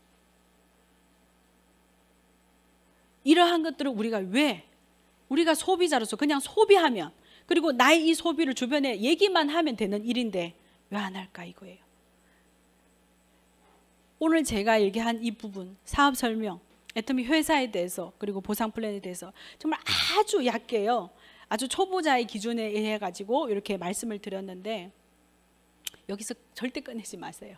이러한 것들을 우리가 왜 우리가 소비자로서 그냥 소비하면 그리고 나의 이 소비를 주변에 얘기만 하면 되는 일인데 왜 안 할까 이거예요. 오늘 제가 얘기한 이 부분 사업 설명 애터미 회사에 대해서 그리고 보상 플랜에 대해서 정말 아주 얕게요. 아주 초보자의 기준에 의해 가지고 이렇게 말씀을 드렸는데 여기서 절대 꺼내지 마세요.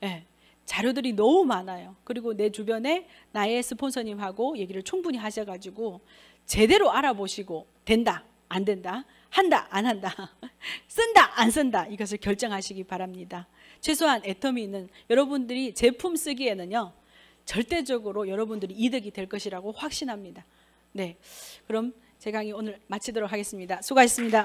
네. 자료들이 너무 많아요. 그리고 내 주변에 나의 스폰서님하고 얘기를 충분히 하셔가지고 제대로 알아보시고 된다, 안 된다, 한다, 안 한다, 쓴다, 안 쓴다 이것을 결정하시기 바랍니다. 최소한 애터미는 여러분들이 제품 쓰기에는요. 절대적으로 여러분들이 이득이 될 것이라고 확신합니다. 네, 그럼 제 강의 오늘 마치도록 하겠습니다. 수고하셨습니다.